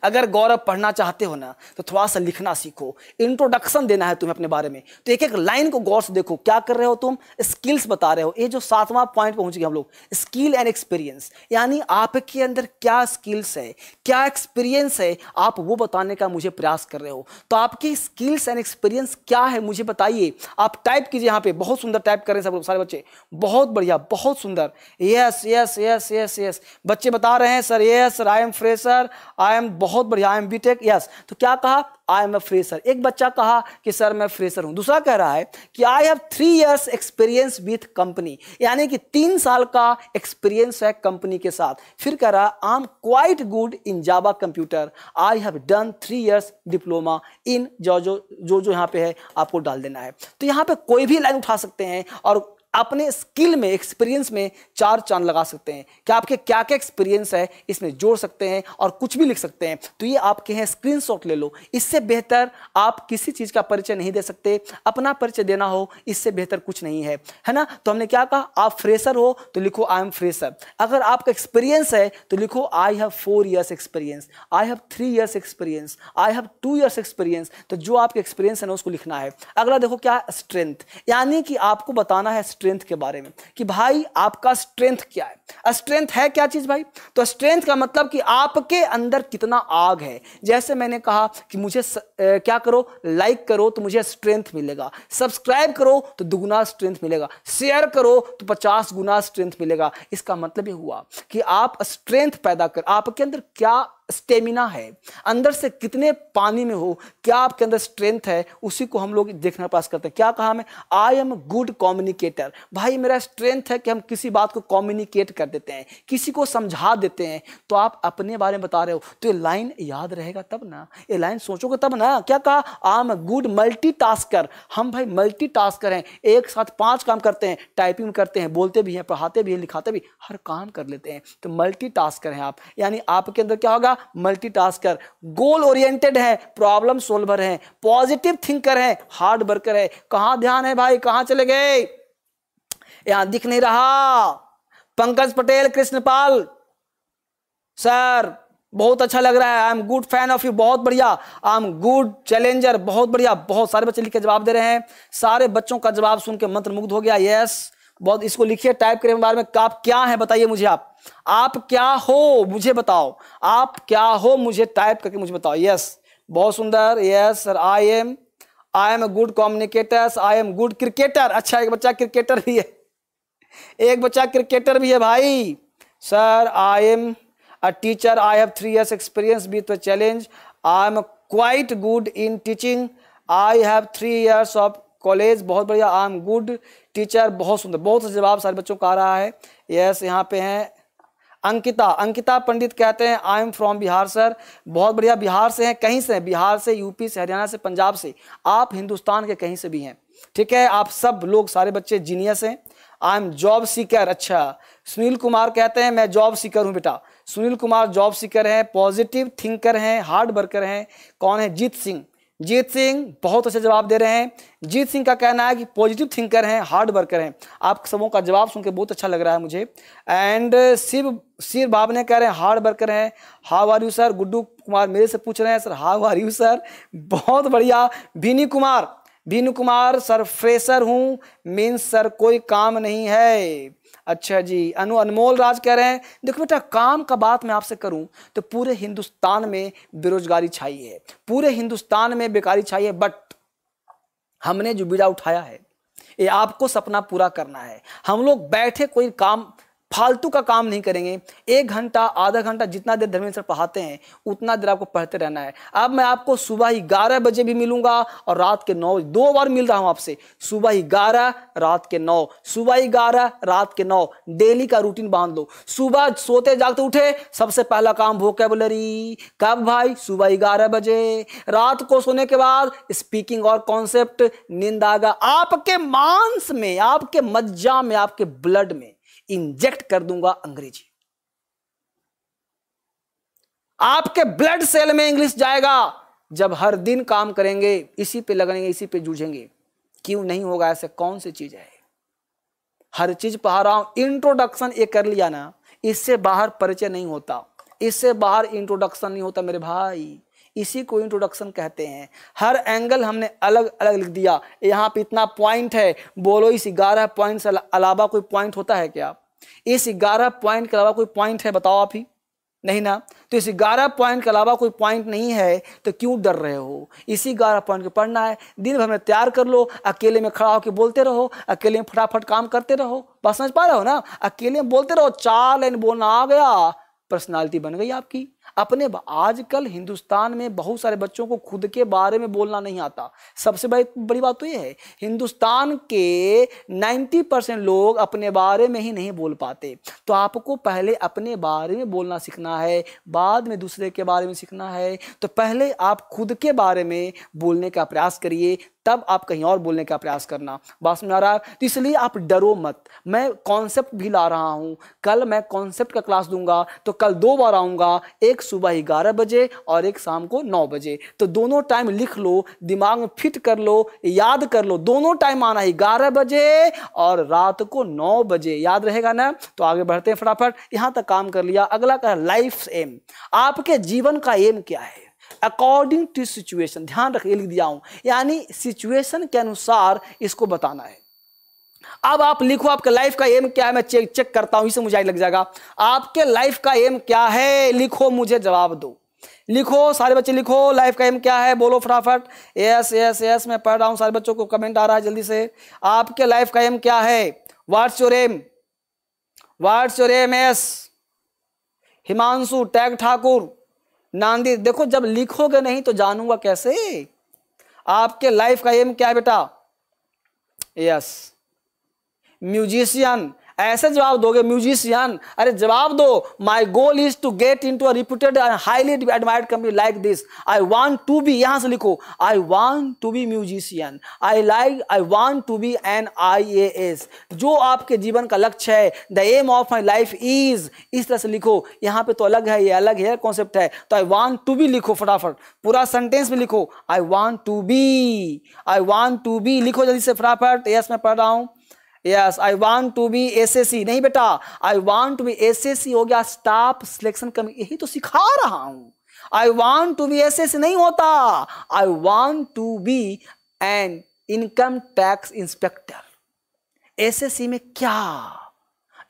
अगर गौरव पढ़ना चाहते हो ना तो थोड़ा सा लिखना सीखो इंट्रोडक्शन देना है तुम्हें अपने बारे में तो एक एक लाइन को गौर से देखो क्या कर रहे हो तुम स्किल्स बता रहे हो ये जो सातवां पॉइंट पहुंच गए हम लोग स्किल एंड एक्सपीरियंस यानी आपके अंदर क्या स्किल्स है क्या एक्सपीरियंस है आप वो बताने का मुझे प्रयास कर रहे हो तो आपकी स्किल्स एंड एक्सपीरियंस क्या है मुझे बताइए आप टाइप कीजिए यहाँ पे बहुत सुंदर टाइप कर रहे हैं सब लोग सारे बच्चे बहुत बढ़िया बहुत सुंदर yes yes yes yes yes बच्चे बता रहे हैं sir yes sir I am fresher I am बहुत बढ़िया I am B tech yes तो क्या कहा आई एम ए फ्रेशर एक बच्चा कहा कि सर मैं फ्रेशर हूं दूसरा कह रहा है कि I have three years experience with company यानी कि तीन साल का एक्सपीरियंस है कंपनी के साथ फिर कह रहा है I am quite good in Java computer I have done three years diploma in जो जो जो जो यहाँ पे है आपको डाल देना है तो यहाँ पे कोई भी लाइन उठा सकते हैं और अपने स्किल में एक्सपीरियंस में चार चांद लगा सकते हैं कि आपके क्या क्या एक्सपीरियंस है इसमें जोड़ सकते हैं और कुछ भी लिख सकते हैं तो ये आपके हैं स्क्रीन ले लो इससे बेहतर आप किसी चीज़ का परिचय नहीं दे सकते अपना परिचय देना हो इससे बेहतर कुछ नहीं है है ना तो हमने क्या कहा आप फ्रेशर हो तो लिखो आई एम फ्रेशर अगर आपका एक्सपीरियंस है तो लिखो I have four years experience I have three years experience I have two years experience तो जो आपका एक्सपीरियंस है ना उसको लिखना है अगला देखो क्या स्ट्रेंथ यानी कि आपको बताना है स्ट्रेंथ के बारे में कि भाई आपका स्ट्रेंथ क्या है स्ट्रेंथ है क्या चीज़ भाई तो स्ट्रेंथ का मतलब कि आपके अंदर कितना आग है जैसे मैंने कहा कि मुझे स, ए, क्या करो लाइक करो तो मुझे स्ट्रेंथ मिलेगा सब्सक्राइब करो तो दुगुना स्ट्रेंथ मिलेगा शेयर करो तो पचास गुना स्ट्रेंथ मिलेगा इसका मतलब ये हुआ कि आप स्ट्रेंथ पैदा कर आपके अंदर क्या स्टेमिना है अंदर से कितने पानी में हो क्या आपके अंदर स्ट्रेंथ है उसी को हम लोग देखना पास करते हैं क्या कहा हमें आई एम गुड कम्युनिकेटर भाई मेरा स्ट्रेंथ है कि हम किसी बात को कम्युनिकेट कर देते हैं किसी को समझा देते हैं तो आप अपने बारे में बता रहे हो तो ये लाइन याद रहेगा तब ना ये लाइन सोचोगे तब ना क्या कहा आई एम गुड मल्टी हम भाई मल्टी हैं एक साथ पाँच काम करते हैं टाइपिंग करते हैं बोलते भी हैं पढ़ाते भी हैं लिखाते भी हर काम कर लेते हैं तो मल्टी हैं आप यानी आपके अंदर क्या होगा मल्टीटास्कर गोल ओरिएंटेड है प्रॉब्लम सोल्वर है पॉजिटिव थिंकर है हार्ड वर्कर है कहां ध्यान है भाई कहां चले गए यहां दिख नहीं रहा पंकज पटेल कृष्णपाल सर बहुत अच्छा लग रहा है I am good fan of you बहुत बढ़िया आई एम गुड चैलेंजर बहुत बढ़िया बहुत सारे बच्चे लिख के जवाब दे रहे हैं सारे बच्चों का जवाब सुन के मंत्र मुग्ध हो गया यस yes. बहुत इसको लिखिए टाइप करें बारे में आप क्या है बताइए मुझे आप आप क्या हो मुझे बताओ आप क्या हो मुझे टाइप करके मुझे बताओ यस बहुत सुंदर yes sir I am I am a good communicator I am good cricketer अच्छा एक बच्चा क्रिकेटर भी है एक बच्चा क्रिकेटर भी है भाई sir I am a teacher I have three years experience with a challenge I am quite good in teaching I have three years of college बहुत बढ़िया आई एम गुड टीचर बहुत सुंदर बहुत से जवाब सारे बच्चों का आ रहा है यस यहाँ पे हैं अंकिता अंकिता पंडित कहते हैं I am from Bihar sir बहुत बढ़िया बिहार से हैं कहीं से हैं बिहार से यूपी से हरियाणा से पंजाब से आप हिंदुस्तान के कहीं से भी हैं ठीक है आप सब लोग सारे बच्चे जीनियस हैं आई एम जॉब सीकर अच्छा सुनील कुमार कहते हैं मैं जॉब सीकर हूँ बेटा सुनील कुमार जॉब सीकर हैं पॉजिटिव थिंकर हैं हार्ड वर्कर हैं कौन है जीत सिंह जीत सिंह बहुत अच्छे जवाब दे रहे हैं जीत सिंह का कहना है कि पॉजिटिव थिंकर हैं हार्ड वर्कर हैं आप सबों का जवाब सुनकर बहुत अच्छा लग रहा है मुझे एंड शिव शिव बाब ने कह रहे हैं हार्ड वर्कर हैं how are you sir Guddu Kumar मेरे से पूछ रहे हैं sir how are you sir बहुत बढ़िया भीनी कुमार भीनू कुमार सर फ्रेशर हूँ मीन्स सर कोई काम नहीं है अच्छा जी अनु अनमोल राज कह रहे हैं देखो बेटा काम का बात मैं आपसे करूं तो पूरे हिंदुस्तान में बेरोजगारी छाई है पूरे हिंदुस्तान में बेकारी छाई है बट हमने जो बीड़ा उठाया है ये आपको सपना पूरा करना है हम लोग बैठे कोई काम फालतू का काम नहीं करेंगे एक घंटा आधा घंटा जितना देर धर्मेंद्र सर पढ़ाते हैं उतना देर आपको पढ़ते रहना है अब मैं आपको सुबह ग्यारह बजे भी मिलूंगा और रात के नौ दो बार मिल रहा हूं आपसे सुबह ग्यारह रात के नौ सुबह ग्यारह रात के नौ डेली का रूटीन बांध लो सुबह सोते जागते उठे सबसे पहला काम कैबलरी कब भाई सुबह ग्यारह बजे रात को सोने के बाद स्पीकिंग और कॉन्सेप्ट नींद आगा आपके मांस में आपके मज्जा में आपके ब्लड में इंजेक्ट कर दूंगा अंग्रेजी आपके ब्लड सेल में इंग्लिश जाएगा जब हर दिन काम करेंगे इसी पे लगेंगे इसी पे जूझेंगे क्यों नहीं होगा ऐसे कौन सी चीज है हर चीज पढ़ा रहा हूं इंट्रोडक्शन ये कर लिया ना इससे बाहर परिचय नहीं होता इससे बाहर इंट्रोडक्शन नहीं होता मेरे भाई इसी को इंट्रोडक्शन कहते हैं हर एंगल हमने अलग अलग लिख दिया यहाँ पे इतना पॉइंट है बोलो इस ग्यारह पॉइंट से अलावा कोई पॉइंट होता है क्या इस ग्यारह पॉइंट के अलावा कोई पॉइंट है बताओ आप ही नहीं ना तो इस ग्यारह पॉइंट के अलावा कोई पॉइंट नहीं है तो क्यों डर रहे हो इसी ग्यारह पॉइंट को पढ़ना है दिन भर में तैयार कर लो अकेले में खड़ा होकर बोलते रहो अकेले में फटाफट काम करते रहो बस समझ पा रहे हो ना अकेले में बोलते रहो चार लाइन बोलना आ गया पर्सनालिटी बन गई आपकी अपने आजकल हिंदुस्तान में बहुत सारे बच्चों को खुद के बारे में बोलना नहीं आता सबसे बड़ी बड़ी बात तो ये है हिंदुस्तान के 90 परसेंट लोग अपने बारे में ही नहीं बोल पाते तो आपको पहले अपने बारे में बोलना सीखना है बाद में दूसरे के बारे में सीखना है तो पहले आप खुद के बारे में बोलने का प्रयास करिए तब आप कहीं और बोलने का प्रयास करना बात में आ रहा है तो इसलिए आप डरो मत मैं कॉन्सेप्ट भी ला रहा हूँ कल मैं कॉन्सेप्ट का क्लास दूंगा तो कल दो बार आऊँगा एक सुबह ग्यारह बजे और एक शाम को नौ बजे तो दोनों टाइम लिख लो दिमाग में फिट कर लो याद कर लो दोनों टाइम आना ही ग्यारह बजे और रात को नौ बजे याद रहेगा ना तो आगे बढ़ते हैं फटाफट यहाँ तक काम कर लिया अगला कहा लाइफ एम आपके जीवन का एम क्या है अकॉर्डिंग टू सिचुएशन ध्यान रखिए लिख दिया हूं यानी सिचुएशन के अनुसार इसको बताना है अब आप लिखो आपके लाइफ का एम क्या है मैं चेक चेक करता हूं इसे मुझे लग जाएगा आपके लाइफ का एम क्या है लिखो मुझे जवाब दो लिखो सारे बच्चे लिखो लाइफ का एम क्या है बोलो फटाफट यस यस यस मैं पढ़ रहा हूं सारे बच्चों को कमेंट आ रहा है जल्दी से आपके लाइफ का एम क्या है what's your aim what's your aim एस हिमांशु टैग ठाकुर नांदी देखो जब लिखोगे नहीं तो जानूंगा कैसे आपके लाइफ का एम क्या है बेटा यस म्यूजिशियन ऐसे जवाब दोगे म्यूजिशियन अरे जवाब दो my goal is to get into a reputed and highly admired company like this I want to be यहां से लिखो I want to be musician I like I want to be an I A S जो आपके जीवन का लक्ष्य है the aim of my life is इस तरह से लिखो यहाँ पे तो अलग है ये अलग है कॉन्सेप्ट है तो आई वॉन्ट टू बी लिखो फटाफट पूरा सेंटेंस में लिखो I want to be I want to be लिखो जल्दी से फटाफट यस मैं पढ़ रहा हूँ yes I want to be SSC नहीं बेटा I want to be SSC हो गया स्टाफ सिलेक्शन कमेटी यही तो सिखा रहा हूं I want to be SSC नहीं होता I want to be an income tax inspector SSC में क्या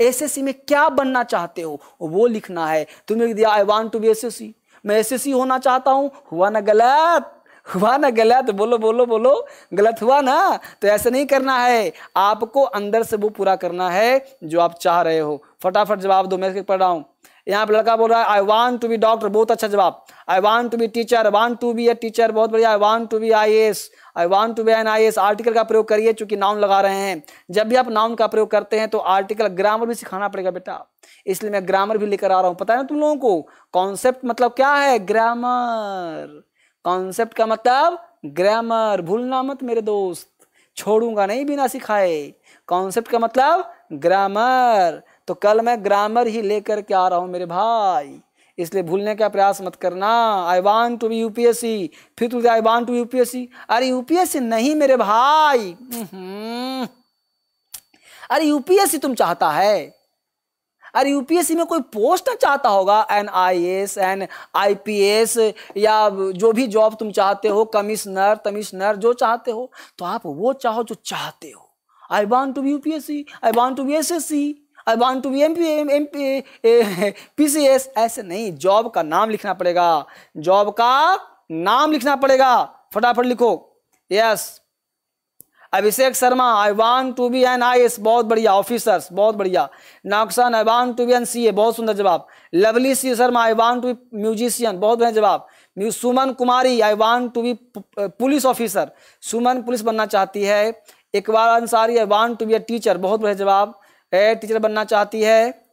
एसएससी में क्या बनना चाहते हो वो लिखना है तुमने दिया I want to be C मैं एसएससी होना चाहता हूं हुआ ना गलत हुआ ना गलत बोलो बोलो बोलो गलत हुआ ना तो ऐसे नहीं करना है आपको अंदर से वो पूरा करना है जो आप चाह रहे हो फटाफट जवाब दो मैं पढ़ रहा हूँ यहाँ पर लड़का बोल रहा है I want to be doctor बहुत अच्छा जवाब I want to be teacher want to be a teacher बहुत बढ़िया I want to be I S I want to be an I S article का प्रयोग करिए चूंकि नाउन लगा रहे हैं जब भी आप नाउन का प्रयोग करते हैं तो आर्टिकल ग्रामर भी सिखाना पड़ेगा बेटा इसलिए मैं ग्रामर भी लेकर आ रहा हूँ पता है ना तुम लोगों को कॉन्सेप्ट मतलब क्या है ग्रामर कॉन्सेप्ट का मतलब ग्रामर भूलना मत मेरे दोस्त छोड़ूंगा नहीं बिना सिखाए कॉन्सेप्ट का मतलब ग्रामर तो कल मैं ग्रामर ही लेकर के आ रहा हूँ मेरे भाई इसलिए भूलने का प्रयास मत करना I want to be UPSC फिर तुझे आई वॉन्ट टू यूपीएससी अरे यूपीएससी नहीं मेरे भाई हम्म। अरे यूपीएससी तुम चाहता है अरे यूपीएससी में कोई पोस्ट चाहता होगा an I S an I P S या जो भी जॉब तुम चाहते हो कमिश्नर तमिश्नर जो चाहते हो तो आप वो चाहो जो चाहते हो I want to be U P S C I want to be S S C I want to be M P M P P C S ऐसे नहीं जॉब का नाम लिखना पड़ेगा जॉब का नाम लिखना पड़ेगा फटाफट लिखो yes yes. Abhishek Sharma I want to be an I S बहुत बढ़िया ऑफिसर्स बहुत बढ़िया नाकसान I want to be an C A बहुत सुंदर जवाब Lovely C Sharma I want to be musician बहुत बढ़िया जवाब Suman Kumari I want to be police officer Suman police बनना चाहती है Iqbal Ansari I want to be a teacher बहुत बढ़िया जवाब ए टीचर बनना चाहती है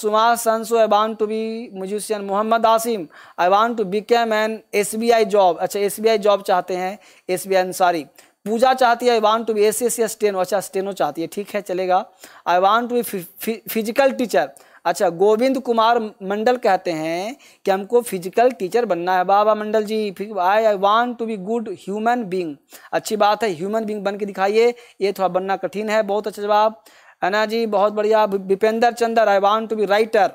सुमास संसो I want to be musician Mohammad Asim I want to be कैम an S B I job अच्छा एस बी आई जॉब चाहते हैं S B I Ansari Puja चाहती है I want to be S S या अच्छा स्टेनो चाहती है ठीक है चलेगा I want to be physical teacher अच्छा गोविंद कुमार मंडल कहते हैं कि हमको फिजिकल टीचर बनना है Baba Mandal ji I I want to be good human being अच्छी बात है ह्यूमन बींग बन के दिखाइए ये थोड़ा बनना कठिन है बहुत अच्छा जवाब है ना जी बहुत बढ़िया Vipendra Chandra I want to be writer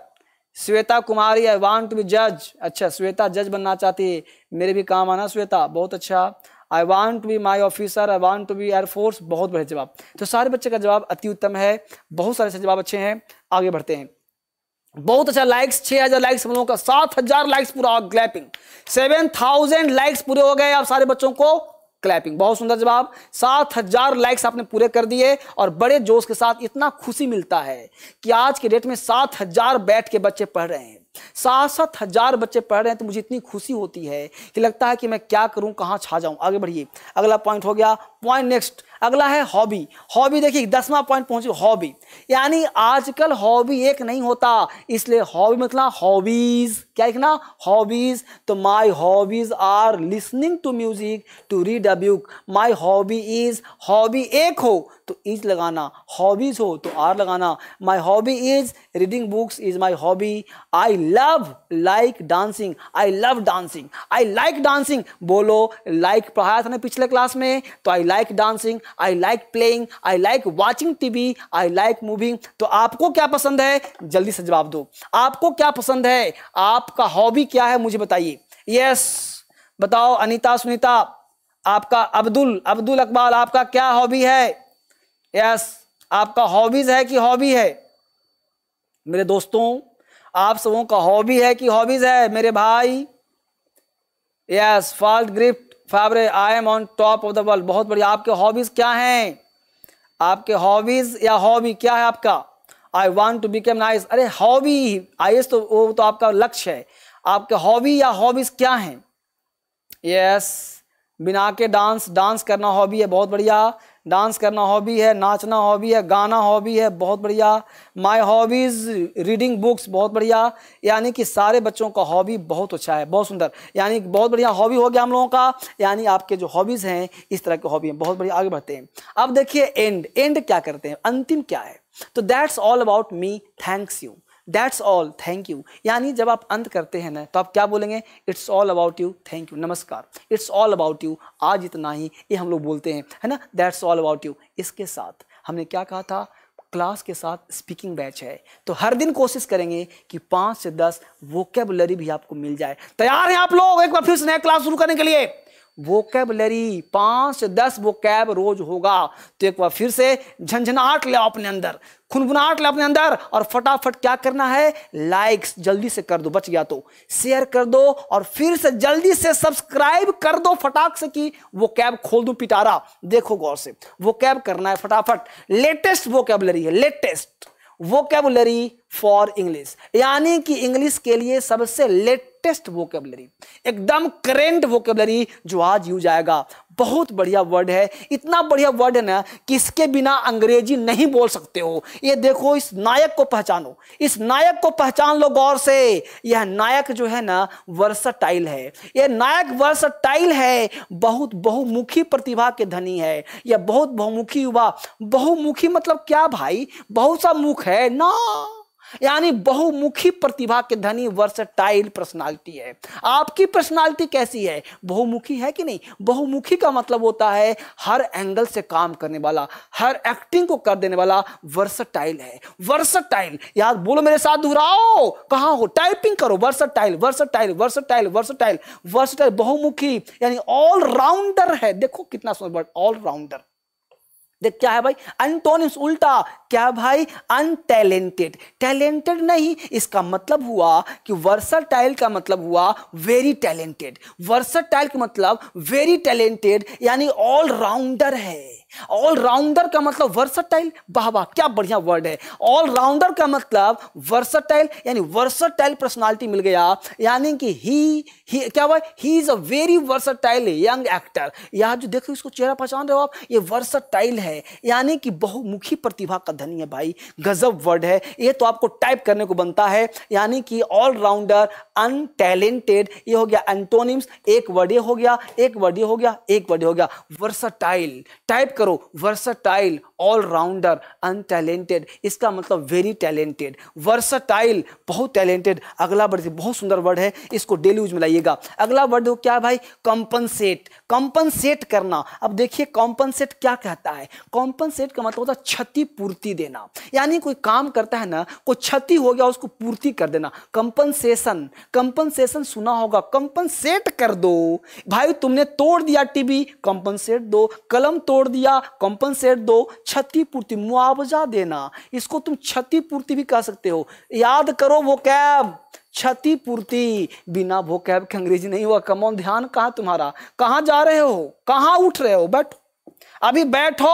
Shweta Kumari I want to be जज अच्छा श्वेता जज बनना चाहती है मेरे भी काम आना श्वेता बहुत अच्छा I want to be my officer I want to be air force बहुत बड़े जवाब तो सारे बच्चे का जवाब अति उत्तम है बहुत सारे जवाब अच्छे हैं आगे बढ़ते हैं बहुत अच्छा लाइक्स छह हजार लाइक्स हम लोगों का सात हजार लाइक्स पूरा ग्लैपिंग सेवन थाउजेंड लाइक्स पूरे हो गए आप सारे बच्चों को क्लैपिंग बहुत सुंदर जवाब सात हजार लाइक्स आपने पूरे कर दिए और बड़े जोश के साथ इतना खुशी मिलता है कि आज के डेट में सात हजार बैठ के बच्चे पढ़ रहे हैं सात सात हजार बच्चे पढ़ रहे हैं तो मुझे इतनी खुशी होती है कि लगता है कि मैं क्या करूं कहां छा जाऊं आगे बढ़िए अगला पॉइंट हो गया पॉइंट नेक्स्ट अगला है हॉबी हॉबी देखिए दसवां पॉइंट पहुंचे हॉबी यानी आजकल हॉबी एक नहीं होता इसलिए हॉबी मतलब हॉबीज क्या लिखना हॉबीज तो my hobbies are listening to music to read a book my hobby is hobby एक हो तो इज लगाना हॉबीज हो तो आर लगाना my hobby is reading books is my hobby I love like dancing I love dancing I like dancing बोलो like like पढ़ाया था ना पिछले क्लास में तो I like dancing I like playing I like watching TV I like moving तो आपको क्या पसंद है जल्दी से जवाब दो आपको क्या पसंद है आपका हॉबी क्या है मुझे बताइए यस yes, बताओ अनिता सुनीता आपका अब्दुल अब्दुल अकबाल आपका क्या हॉबी है यस yes, आपका हॉबीज है कि हॉबी है मेरे दोस्तों आप सबों का हॉबी है कि हॉबीज है मेरे भाई यस फॉल्ट ग्रिफ्ट फैब्रे I am on top of the world बहुत बढ़िया आपके हॉबीज क्या हैं आपके हॉबीज या हॉबी क्या है आपका I want to become nice अरे हॉबी आई तो वो तो आपका लक्ष्य है आपके हॉबी या हॉबीज क्या हैं यस yes, बिना के डांस डांस करना हॉबी है बहुत बढ़िया डांस करना हॉबी है नाचना हॉबी है गाना हॉबी है बहुत बढ़िया माय हॉबीज़ रीडिंग बुक्स बहुत बढ़िया यानी कि सारे बच्चों का हॉबी बहुत अच्छा है बहुत सुंदर यानी बहुत बढ़िया हॉबी हो गया हम लोगों का यानी आपके जो हॉबीज़ हैं इस तरह के हॉबी हैं बहुत बढ़िया आगे बढ़ते हैं अब देखिए एंड एंड क्या करते हैं अंतिम क्या है तो that's all about me thanks you that's all thank you यानी जब आप अंत करते हैं ना तो आप क्या बोलेंगे it's all about you thank you नमस्कार इट्स ऑल अबाउट यू आज इतना ही ये हम लोग बोलते हैं है ना दैट्स ऑल अबाउट यू इसके साथ हमने क्या कहा था क्लास के साथ स्पीकिंग बैच है तो हर दिन कोशिश करेंगे कि पाँच से दस वोकेबलरी भी आपको मिल जाए तैयार हैं आप लोग एक बार फिर से नया क्लास शुरू करने के लिए वोकेबलरी पाँच से दस कैब रोज होगा तो एक बार फिर से झंझनाट ले अपने अंदर खुनबुनाट ले अपने अंदर और फटाफट क्या करना है लाइक्स जल्दी से कर दो बच गया तो शेयर कर दो और फिर से जल्दी से सब्सक्राइब कर दो फटाक से कि वो कैब खोल दो पिटारा देखो गौर से वो कैब करना है फटाफट लेटेस्ट वो कैबलरी है लेटेस्ट वोकेबुलरी फॉर इंग्लिश यानी कि इंग्लिश के लिए सबसे लेटेस्ट वोकेबुलरी एकदम करेंट वोकेबुलरी जो आज यूज आएगा बहुत बढ़िया वर्ड है इतना बढ़िया वर्ड है ना कि इसके बिना अंग्रेजी नहीं बोल सकते हो ये देखो इस नायक को पहचानो इस नायक को पहचान लो गौर से यह नायक जो है ना वर्सटाइल है यह नायक वर्सटाइल है बहुत बहुमुखी प्रतिभा के धनी है यह बहुत बहुमुखी युवा बहुमुखी मतलब क्या भाई बहुत सा मुख है ना यानी बहुमुखी प्रतिभा के धनी वर्सटाइल पर्सनालिटी है आपकी पर्सनालिटी कैसी है बहुमुखी है कि नहीं बहुमुखी का मतलब होता है हर एंगल से काम करने वाला हर एक्टिंग को कर देने वाला वर्सटाइल है वर्सटाइल याद बोलो मेरे साथ दोहराओ कहा हो टाइपिंग करो versatile versatile versatile versatile versatile बहुमुखी यानी ऑलराउंडर है देखो कितना सुंदर ऑलराउंडर देख क्या है भाई एंटोनिम्स उल्टा क्या भाई अनटैलेंटेड टैलेंटेड नहीं इसका मतलब हुआ कि वर्साटाइल का मतलब हुआ वेरी टैलेंटेड वर्साटाइल का मतलब वेरी टैलेंटेड यानी ऑलराउंडर है ऑलराउंडर का मतलब वर्सटाइल वाह वाह क्या बढ़िया वर्ड है ऑलराउंडर का मतलब वर्सटाइल यानी वर्सटाइल पर्सनालिटी मिल गया यानी कि ही, ही क्या हुआ he is a very versatile young actor यहां जो देखो इसको चेहरा पहचान रहे हो आप ये वर्सटाइल है यानी कि बहुमुखी प्रतिभा का धनी है भाई गजब वर्ड है ये तो आपको टाइप करने को बनता है यानी कि ऑलराउंडर अनटैलेंटेड ये हो गया एंटोनिम्स एक वर्ड ये हो गया एक वर्ड ये हो गया एक वर्ड हो गया वर्सटाइल टाइप करो वर्सटाइल ऑलराउंडर अनटैलेंटेड इसका मतलब वेरी टैलेंटेड वर्सटाइल बहुत टैलेंटेड अगला वर्ड बहुत सुंदर वर्ड है इसको डेली यूज में लाइएगा अगला वर्ड हो क्या भाई कॉम्पनसेट कॉम्पनसेट करना अब देखिए कॉम्पनसेट क्या कहता है कॉम्पनसेट का मतलब होता है क्षतिपूर्ति देना यानी कोई काम करता है ना कोई क्षति हो गया उसको पूर्ति कर देना कंपनसेशन कंपनसेशन सुना होगा कंपनसेट कर दो भाई तुमने तोड़ दिया टीवी कंपनसेट दो कलम तोड़ दिया कंपनसेट दो क्षतिपूर्ति मुआवजा देना इसको तुम क्षतिपूर्ति भी कह सकते हो याद करो वो कैब क्षतिपूर्ति बिना वो कैब के अंग्रेजी नहीं हुआ कमौन ध्यान कहा तुम्हारा कहां जा रहे हो कहां उठ रहे हो बैठो अभी बैठो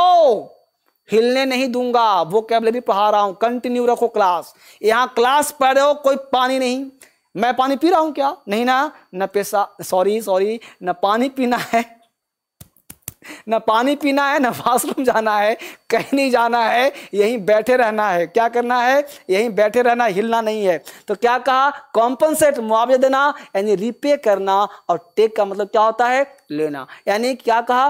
हिलने नहीं दूंगा वो भी पढ़ा रहा हूं कंटिन्यू रखो क्लास यहां क्लास पढ़ रहे हो कोई पानी नहीं मैं पानी पी रहा हूं क्या नहीं ना न पैसा सॉरी सॉरी न पानी पीना है ना पानी पीना है ना वाशरूम जाना है कहीं नहीं जाना है यहीं बैठे रहना है क्या करना है यहीं बैठे रहना हिलना नहीं है तो क्या कहा कॉम्पनसेट मुआवजा देना यानी रिपे करना और टेक का मतलब क्या होता है लेना यानी क्या कहा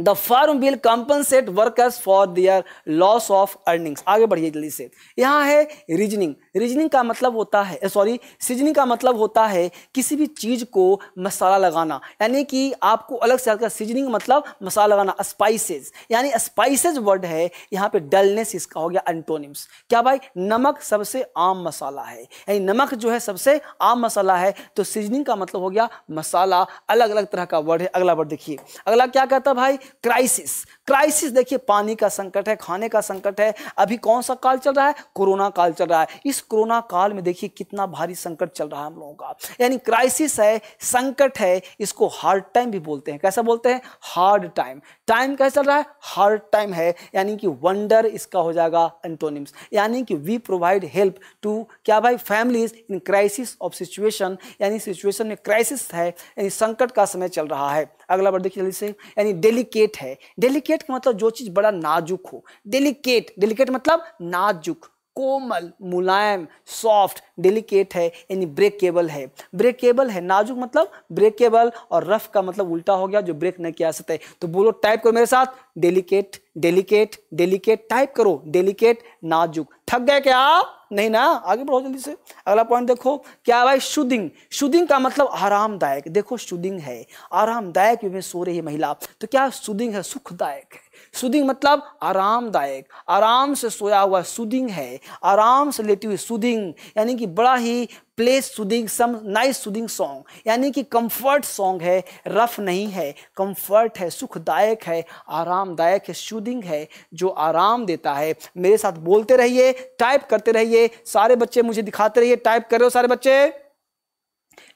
the firm will compensate workers for their loss of earnings आगे बढ़िए जल्दी से यहाँ है रीजनिंग रीजनिंग का मतलब होता है सॉरी सीजनिंग का मतलब होता है किसी भी चीज़ को मसाला लगाना यानी कि आपको अलग से अलग सीजनिंग मतलब मसाला लगाना स्पाइसेस यानी स्पाइसेज वर्ड है यहाँ पे डलनेस इसका हो गया एंटोनिम्स क्या भाई नमक सबसे आम मसाला है यानी नमक जो है सबसे आम मसाला है तो सीजनिंग का मतलब हो गया मसाला अलग अलग तरह का वर्ड है अगला वर्ड देखिए अगला क्या कहता भाई क्राइसिस क्राइसिस देखिए पानी का संकट है खाने का संकट है अभी कौन सा काल चल रहा है कोरोना काल चल रहा है इस कोरोना काल में देखिए कितना भारी संकट चल रहा है हम लोगों का यानी क्राइसिस है संकट है इसको हार्ड टाइम भी बोलते हैं कैसा बोलते हैं हार्ड टाइम टाइम कैसा चल रहा है हार्ड टाइम है यानी कि वंडर इसका हो जाएगा एंटोनिम्स यानी कि वी प्रोवाइड हेल्प टू क्या भाई families in crisis of situation यानी सिचुएशन में क्राइसिस है यानी संकट का समय चल रहा है अगला वर्ड देखिए जल्दी से यानी डेलिकेट है डेलिकेट का मतलब जो चीज़ बड़ा नाजुक हो डेलिकेट डेलिकेट मतलब नाजुक कोमल मुलायम सॉफ्ट डेलिकेट है यानी ब्रेकेबल है ब्रेकेबल है नाजुक मतलब ब्रेकेबल और रफ का मतलब उल्टा हो गया जो ब्रेक नहीं किया सकते तो बोलो टाइप करो मेरे साथ डेलिकेट डेलिकेट डेलिकेट टाइप करो डेलिकेट नाजुक थक गए क्या आप नहीं ना आगे बढ़ो जल्दी से अगला पॉइंट देखो क्या भाई शुदिंग शुदिंग का मतलब आरामदायक देखो शुदिंग है आरामदायक सो रही है महिला तो क्या शुदिंग है सुखदायक सुदिंग मतलब आरामदायक आराम से सोया हुआ सुदिंग है आराम से लेती हुई सुदिंग यानी कि बड़ा ही place soothing some nice soothing song यानी कि कंफर्ट सॉन्ग है रफ नहीं है कंफर्ट है सुखदायक है आरामदायक है सुदिंग है जो आराम देता है मेरे साथ बोलते रहिए टाइप करते रहिए सारे बच्चे मुझे दिखाते रहिए टाइप कर रहे हो सारे बच्चे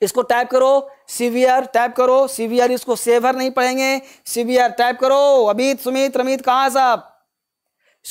इसको टाइप करो सीवीआर टाइप करो सीवीआर इसको सेवर नहीं पढ़ेंगे सीवीआर टाइप करो अमित सुमित रमित कहाँ साहब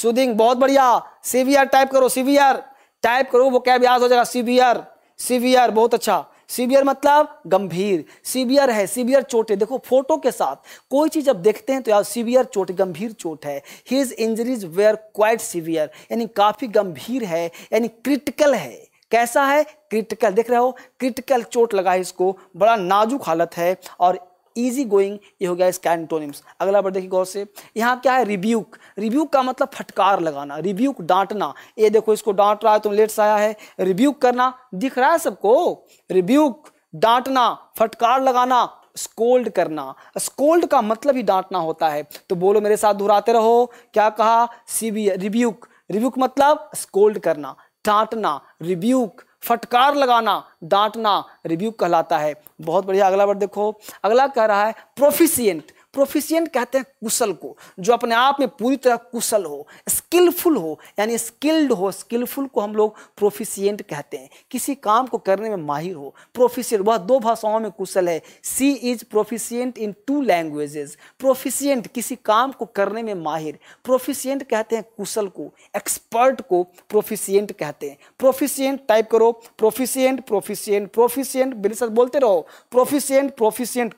सुदिंग बहुत बढ़िया सीवीआर टाइप करो सीवीआर टाइप करो वो क्या याद हो जाएगा सीवीआर सीवीआर बहुत अच्छा सीवियर मतलब गंभीर सीवियर है सीवियर चोटें देखो फोटो के साथ कोई चीज जब देखते हैं तो यार सीवियर चोट गंभीर चोट है his injuries were quite severe यानी काफी गंभीर है यानी क्रिटिकल है कैसा है क्रिटिकल देख रहे हो क्रिटिकल चोट लगा है इसको बड़ा नाजुक हालत है और ईजी गोइंग ये हो गया इसका एंटोनिम्स अगला बार देखिए गौर से यहाँ क्या है रिब्यूक रिब्यूक का मतलब फटकार लगाना रिब्यूक डांटना ये देखो इसको डांट रहा है तुम लेट से आया है रिब्यूक करना दिख रहा है सबको रिब्यूक डांटना फटकार लगाना स्कोल्ड करना स्कोल्ड का मतलब ही डांटना होता है तो बोलो मेरे साथ दोहराते रहो क्या कहा सीबी रिब्यूक रिब्यूक मतलब स्कोल्ड करना डांटना रिब्यूक फटकार लगाना डांटना रिव्यू कहलाता है बहुत बढ़िया अगला वर्ड देखो अगला कह रहा है प्रोफिशियंट प्रोफिशियंट कहते हैं कुशल को जो अपने आप में पूरी तरह कुशल हो स्किलफुल हो यानी स्किल्ड हो स्किलफुल को हम लोग प्रोफिशियंट कहते हैं किसी काम को करने में माहिर हो प्रोफिशियंट वह दो भाषाओं में कुशल है she is proficient in two languages proficient किसी काम को करने में माहिर प्रोफिशियंट कहते हैं कुशल को एक्सपर्ट को प्रोफिशियंट कहते हैं प्रोफिशियंट टाइप करो प्रोफिशियंट प्रोफिशियंट प्रोफिशियंट मेरे साथ बोलते रहो प्रोफिशियंट प्रोफिशियंट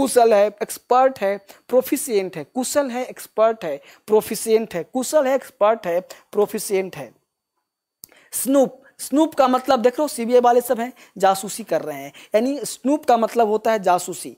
कुशल है एक्सपर्ट है प्रोफिशियंट है कुशल है एक्सपर्ट है प्रोफिशियंट है कुशल है एक्सपर्ट है प्रोफिशियंट है स्नूप स्नूप का मतलब देख रहे हो सीबीआई वाले सब हैं जासूसी कर रहे हैं यानी स्नूप का मतलब होता है जासूसी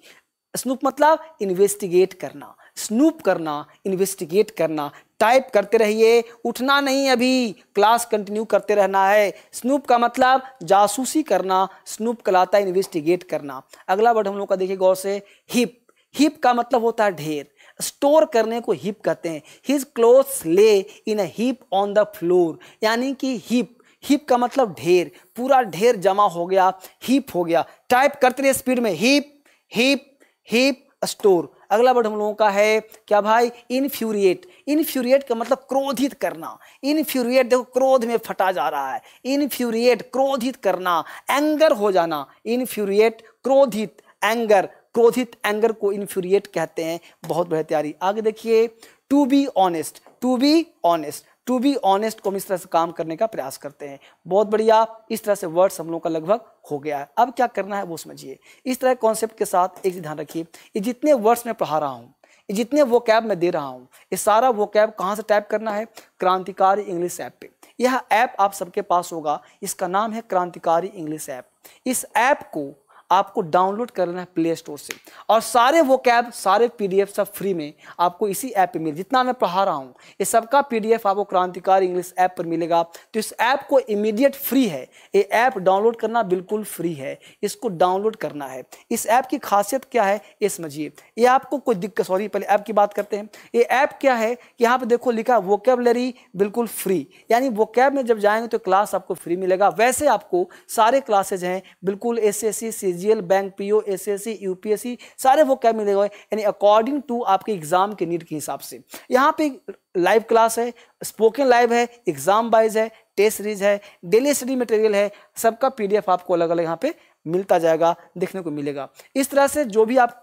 स्नूप मतलब इन्वेस्टिगेट करना स्नूप करना इन्वेस्टिगेट करना टाइप करते रहिए उठना नहीं अभी क्लास कंटिन्यू करते रहना है स्नूप का मतलब जासूसी करना स्नूप कहलाता है इन्वेस्टिगेट करना अगला वर्ड हम लोग का देखिए गौर से हिप हिप का मतलब होता है ढेर स्टोर करने को हिप कहते हैं his clothes lay in a heap on the floor यानी कि हिप हिप का मतलब ढेर पूरा ढेर जमा हो गया हिप हो गया टाइप करते रहिए स्पीड में हिप हिप हिप स्टोर अगला वर्ड हम लोगों का है क्या भाई इनफ्यूरिएट इनफ्यूरिएट का मतलब क्रोधित करना इनफ्यूरिएट देखो क्रोध में फटा जा रहा है इनफ्यूरिएट क्रोधित करना एंगर हो जाना इनफ्यूरिएट क्रोधित एंगर क्रोधित एंगर को इन्फ्यूरिएट कहते हैं बहुत बढ़िया तैयारी आगे देखिए to be honest to be honest to be honest को हम इस तरह से काम करने का प्रयास करते हैं बहुत बढ़िया इस तरह से वर्ड्स हम लोग का लगभग हो गया है अब क्या करना है वो समझिए इस तरह कॉन्सेप्ट के साथ एक ध्यान रखिए ये जितने वर्ड्स मैं पढ़ा रहा हूँ जितने वो कैब मैं दे रहा हूँ ये सारा वो कैब कहाँ से टाइप करना है क्रांतिकारी इंग्लिश ऐप पे यह ऐप आप सबके पास होगा इसका नाम है क्रांतिकारी इंग्लिश ऐप इस ऐप को आपको डाउनलोड करना है प्ले स्टोर से और सारे वो कैब सारे पीडीएफ सब फ्री में आपको इसी ऐप पे मिले जितना मैं पढ़ा रहा हूँ ये सबका पीडीएफ आपको क्रांतिकारी इंग्लिश ऐप पर मिलेगा तो इस ऐप को इमीडिएट फ्री है ये ऐप डाउनलोड करना बिल्कुल फ्री है इसको डाउनलोड करना है इस ऐप की खासियत क्या है ये समझिए ये आपको कोई दिक्कत सॉरी पहले ऐप की बात करते हैं ये ऐप क्या है यहाँ पर देखो लिखा वो बिल्कुल फ्री यानी वो में जब जाएंगे तो क्लास आपको फ्री मिलेगा वैसे आपको सारे क्लासेज हैं बिल्कुल S S C L bank PO SSC UPSC सारे वो कैब मिले हुए यानी अकॉर्डिंग टू आपके एग्जाम के नीड के हिसाब से यहाँ पे लाइव क्लास है स्पोकन लाइव है एग्जाम वाइज है टेस्ट सीरीज है डेली स्टडी मटेरियल है सबका पीडीएफ आपको अलग अलग यहाँ पे मिलता जाएगा देखने को मिलेगा इस तरह से जो भी आप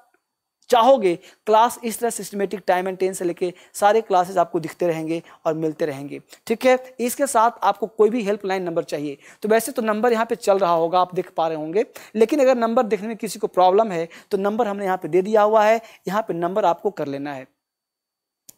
चाहोगे क्लास इस तरह सिस्टमेटिक टाइम एंड टेन से लेके सारे क्लासेस आपको दिखते रहेंगे और मिलते रहेंगे ठीक है इसके साथ आपको कोई भी हेल्पलाइन नंबर चाहिए तो वैसे तो नंबर यहाँ पे चल रहा होगा आप देख पा रहे होंगे लेकिन अगर नंबर देखने में किसी को प्रॉब्लम है तो नंबर हमने यहाँ पे दे दिया हुआ है यहाँ पे नंबर आपको कर लेना है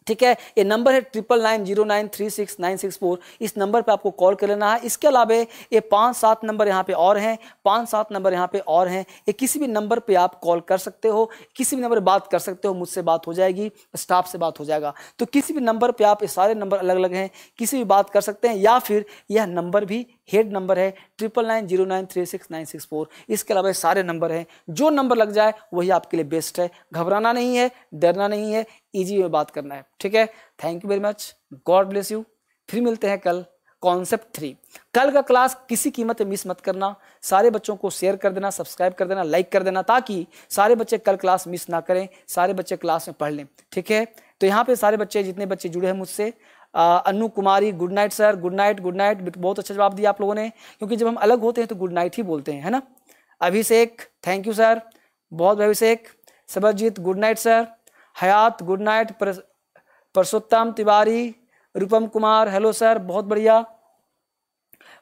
ठीक है ये नंबर है triple nine zero nine three six nine six four इस नंबर पे आपको कॉल कर लेना है इसके अलावा ये पाँच सात नंबर यहाँ पे और हैं पाँच सात नंबर यहाँ पे और हैं ये किसी भी नंबर पे आप कॉल कर सकते हो किसी भी नंबर बात कर सकते हो मुझसे बात हो जाएगी स्टाफ से बात हो जाएगा तो किसी भी नंबर पर आप ये सारे नंबर अलग अलग हैं किसी भी बात कर सकते हैं या फिर यह नंबर भी हेड नंबर है triple nine zero nine three six nine six four इसके अलावा सारे नंबर हैं जो नंबर लग जाए वही आपके लिए बेस्ट है घबराना नहीं है डरना नहीं है इजी में बात करना है ठीक है thank you very much God bless you फिर मिलते हैं कल कॉन्सेप्ट थ्री कल का क्लास किसी कीमत मिस मत करना सारे बच्चों को शेयर कर देना सब्सक्राइब कर देना लाइक कर देना ताकि सारे बच्चे कल क्लास मिस ना करें सारे बच्चे क्लास में पढ़ लें ठीक है तो यहाँ पे सारे बच्चे जितने बच्चे जुड़े हैं मुझसे Anu Kumari good night sir good night good night बहुत अच्छा जवाब दिया आप लोगों ने क्योंकि जब हम अलग होते हैं तो गुड नाइट ही बोलते हैं है ना अभिषेक थैंक यू सर बहुत Abhishek Sabarjeet good night sir Hayat good night Parsottam Tiwari Rupam Kumar hello sir बहुत बढ़िया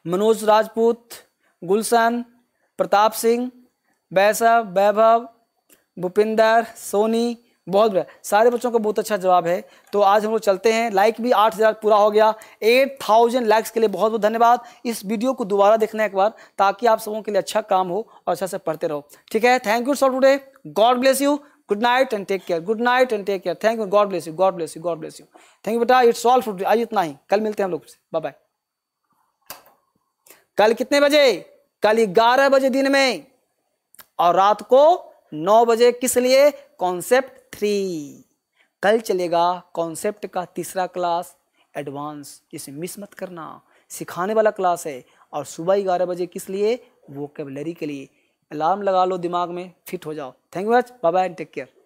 मनोज राजपूत गुलशन प्रताप सिंह वैसव वैभव भूपिंदर सोनी बहुत बढ़िया सारे बच्चों का बहुत अच्छा जवाब है तो आज हम लोग चलते हैं लाइक भी आठ हज़ार पूरा हो गया एट थाउजेंड लाइक्स के लिए बहुत बहुत धन्यवाद इस वीडियो को दोबारा देखना एक बार ताकि आप सबों के लिए अच्छा काम हो और अच्छा से पढ़ते रहो ठीक है thank you sir today God bless you good night and take care good night and take care thank you God bless you God bless you God bless you thank you बेटा इट्स ऑल फ्रूट आज इतना ही कल मिलते हैं हम लोग से bye bye कल कितने बजे कल ग्यारह बजे दिन में और रात को नौ बजे किस लिए कॉन्सेप्ट थ्री कल चलेगा कॉन्सेप्ट का तीसरा क्लास एडवांस जिसे मिस मत करना सिखाने वाला क्लास है और सुबह ग्यारह बजे किस लिए वो वोकेबलरी के लिए अलार्म लगा लो दिमाग में फिट हो जाओ thank you much bye bye take care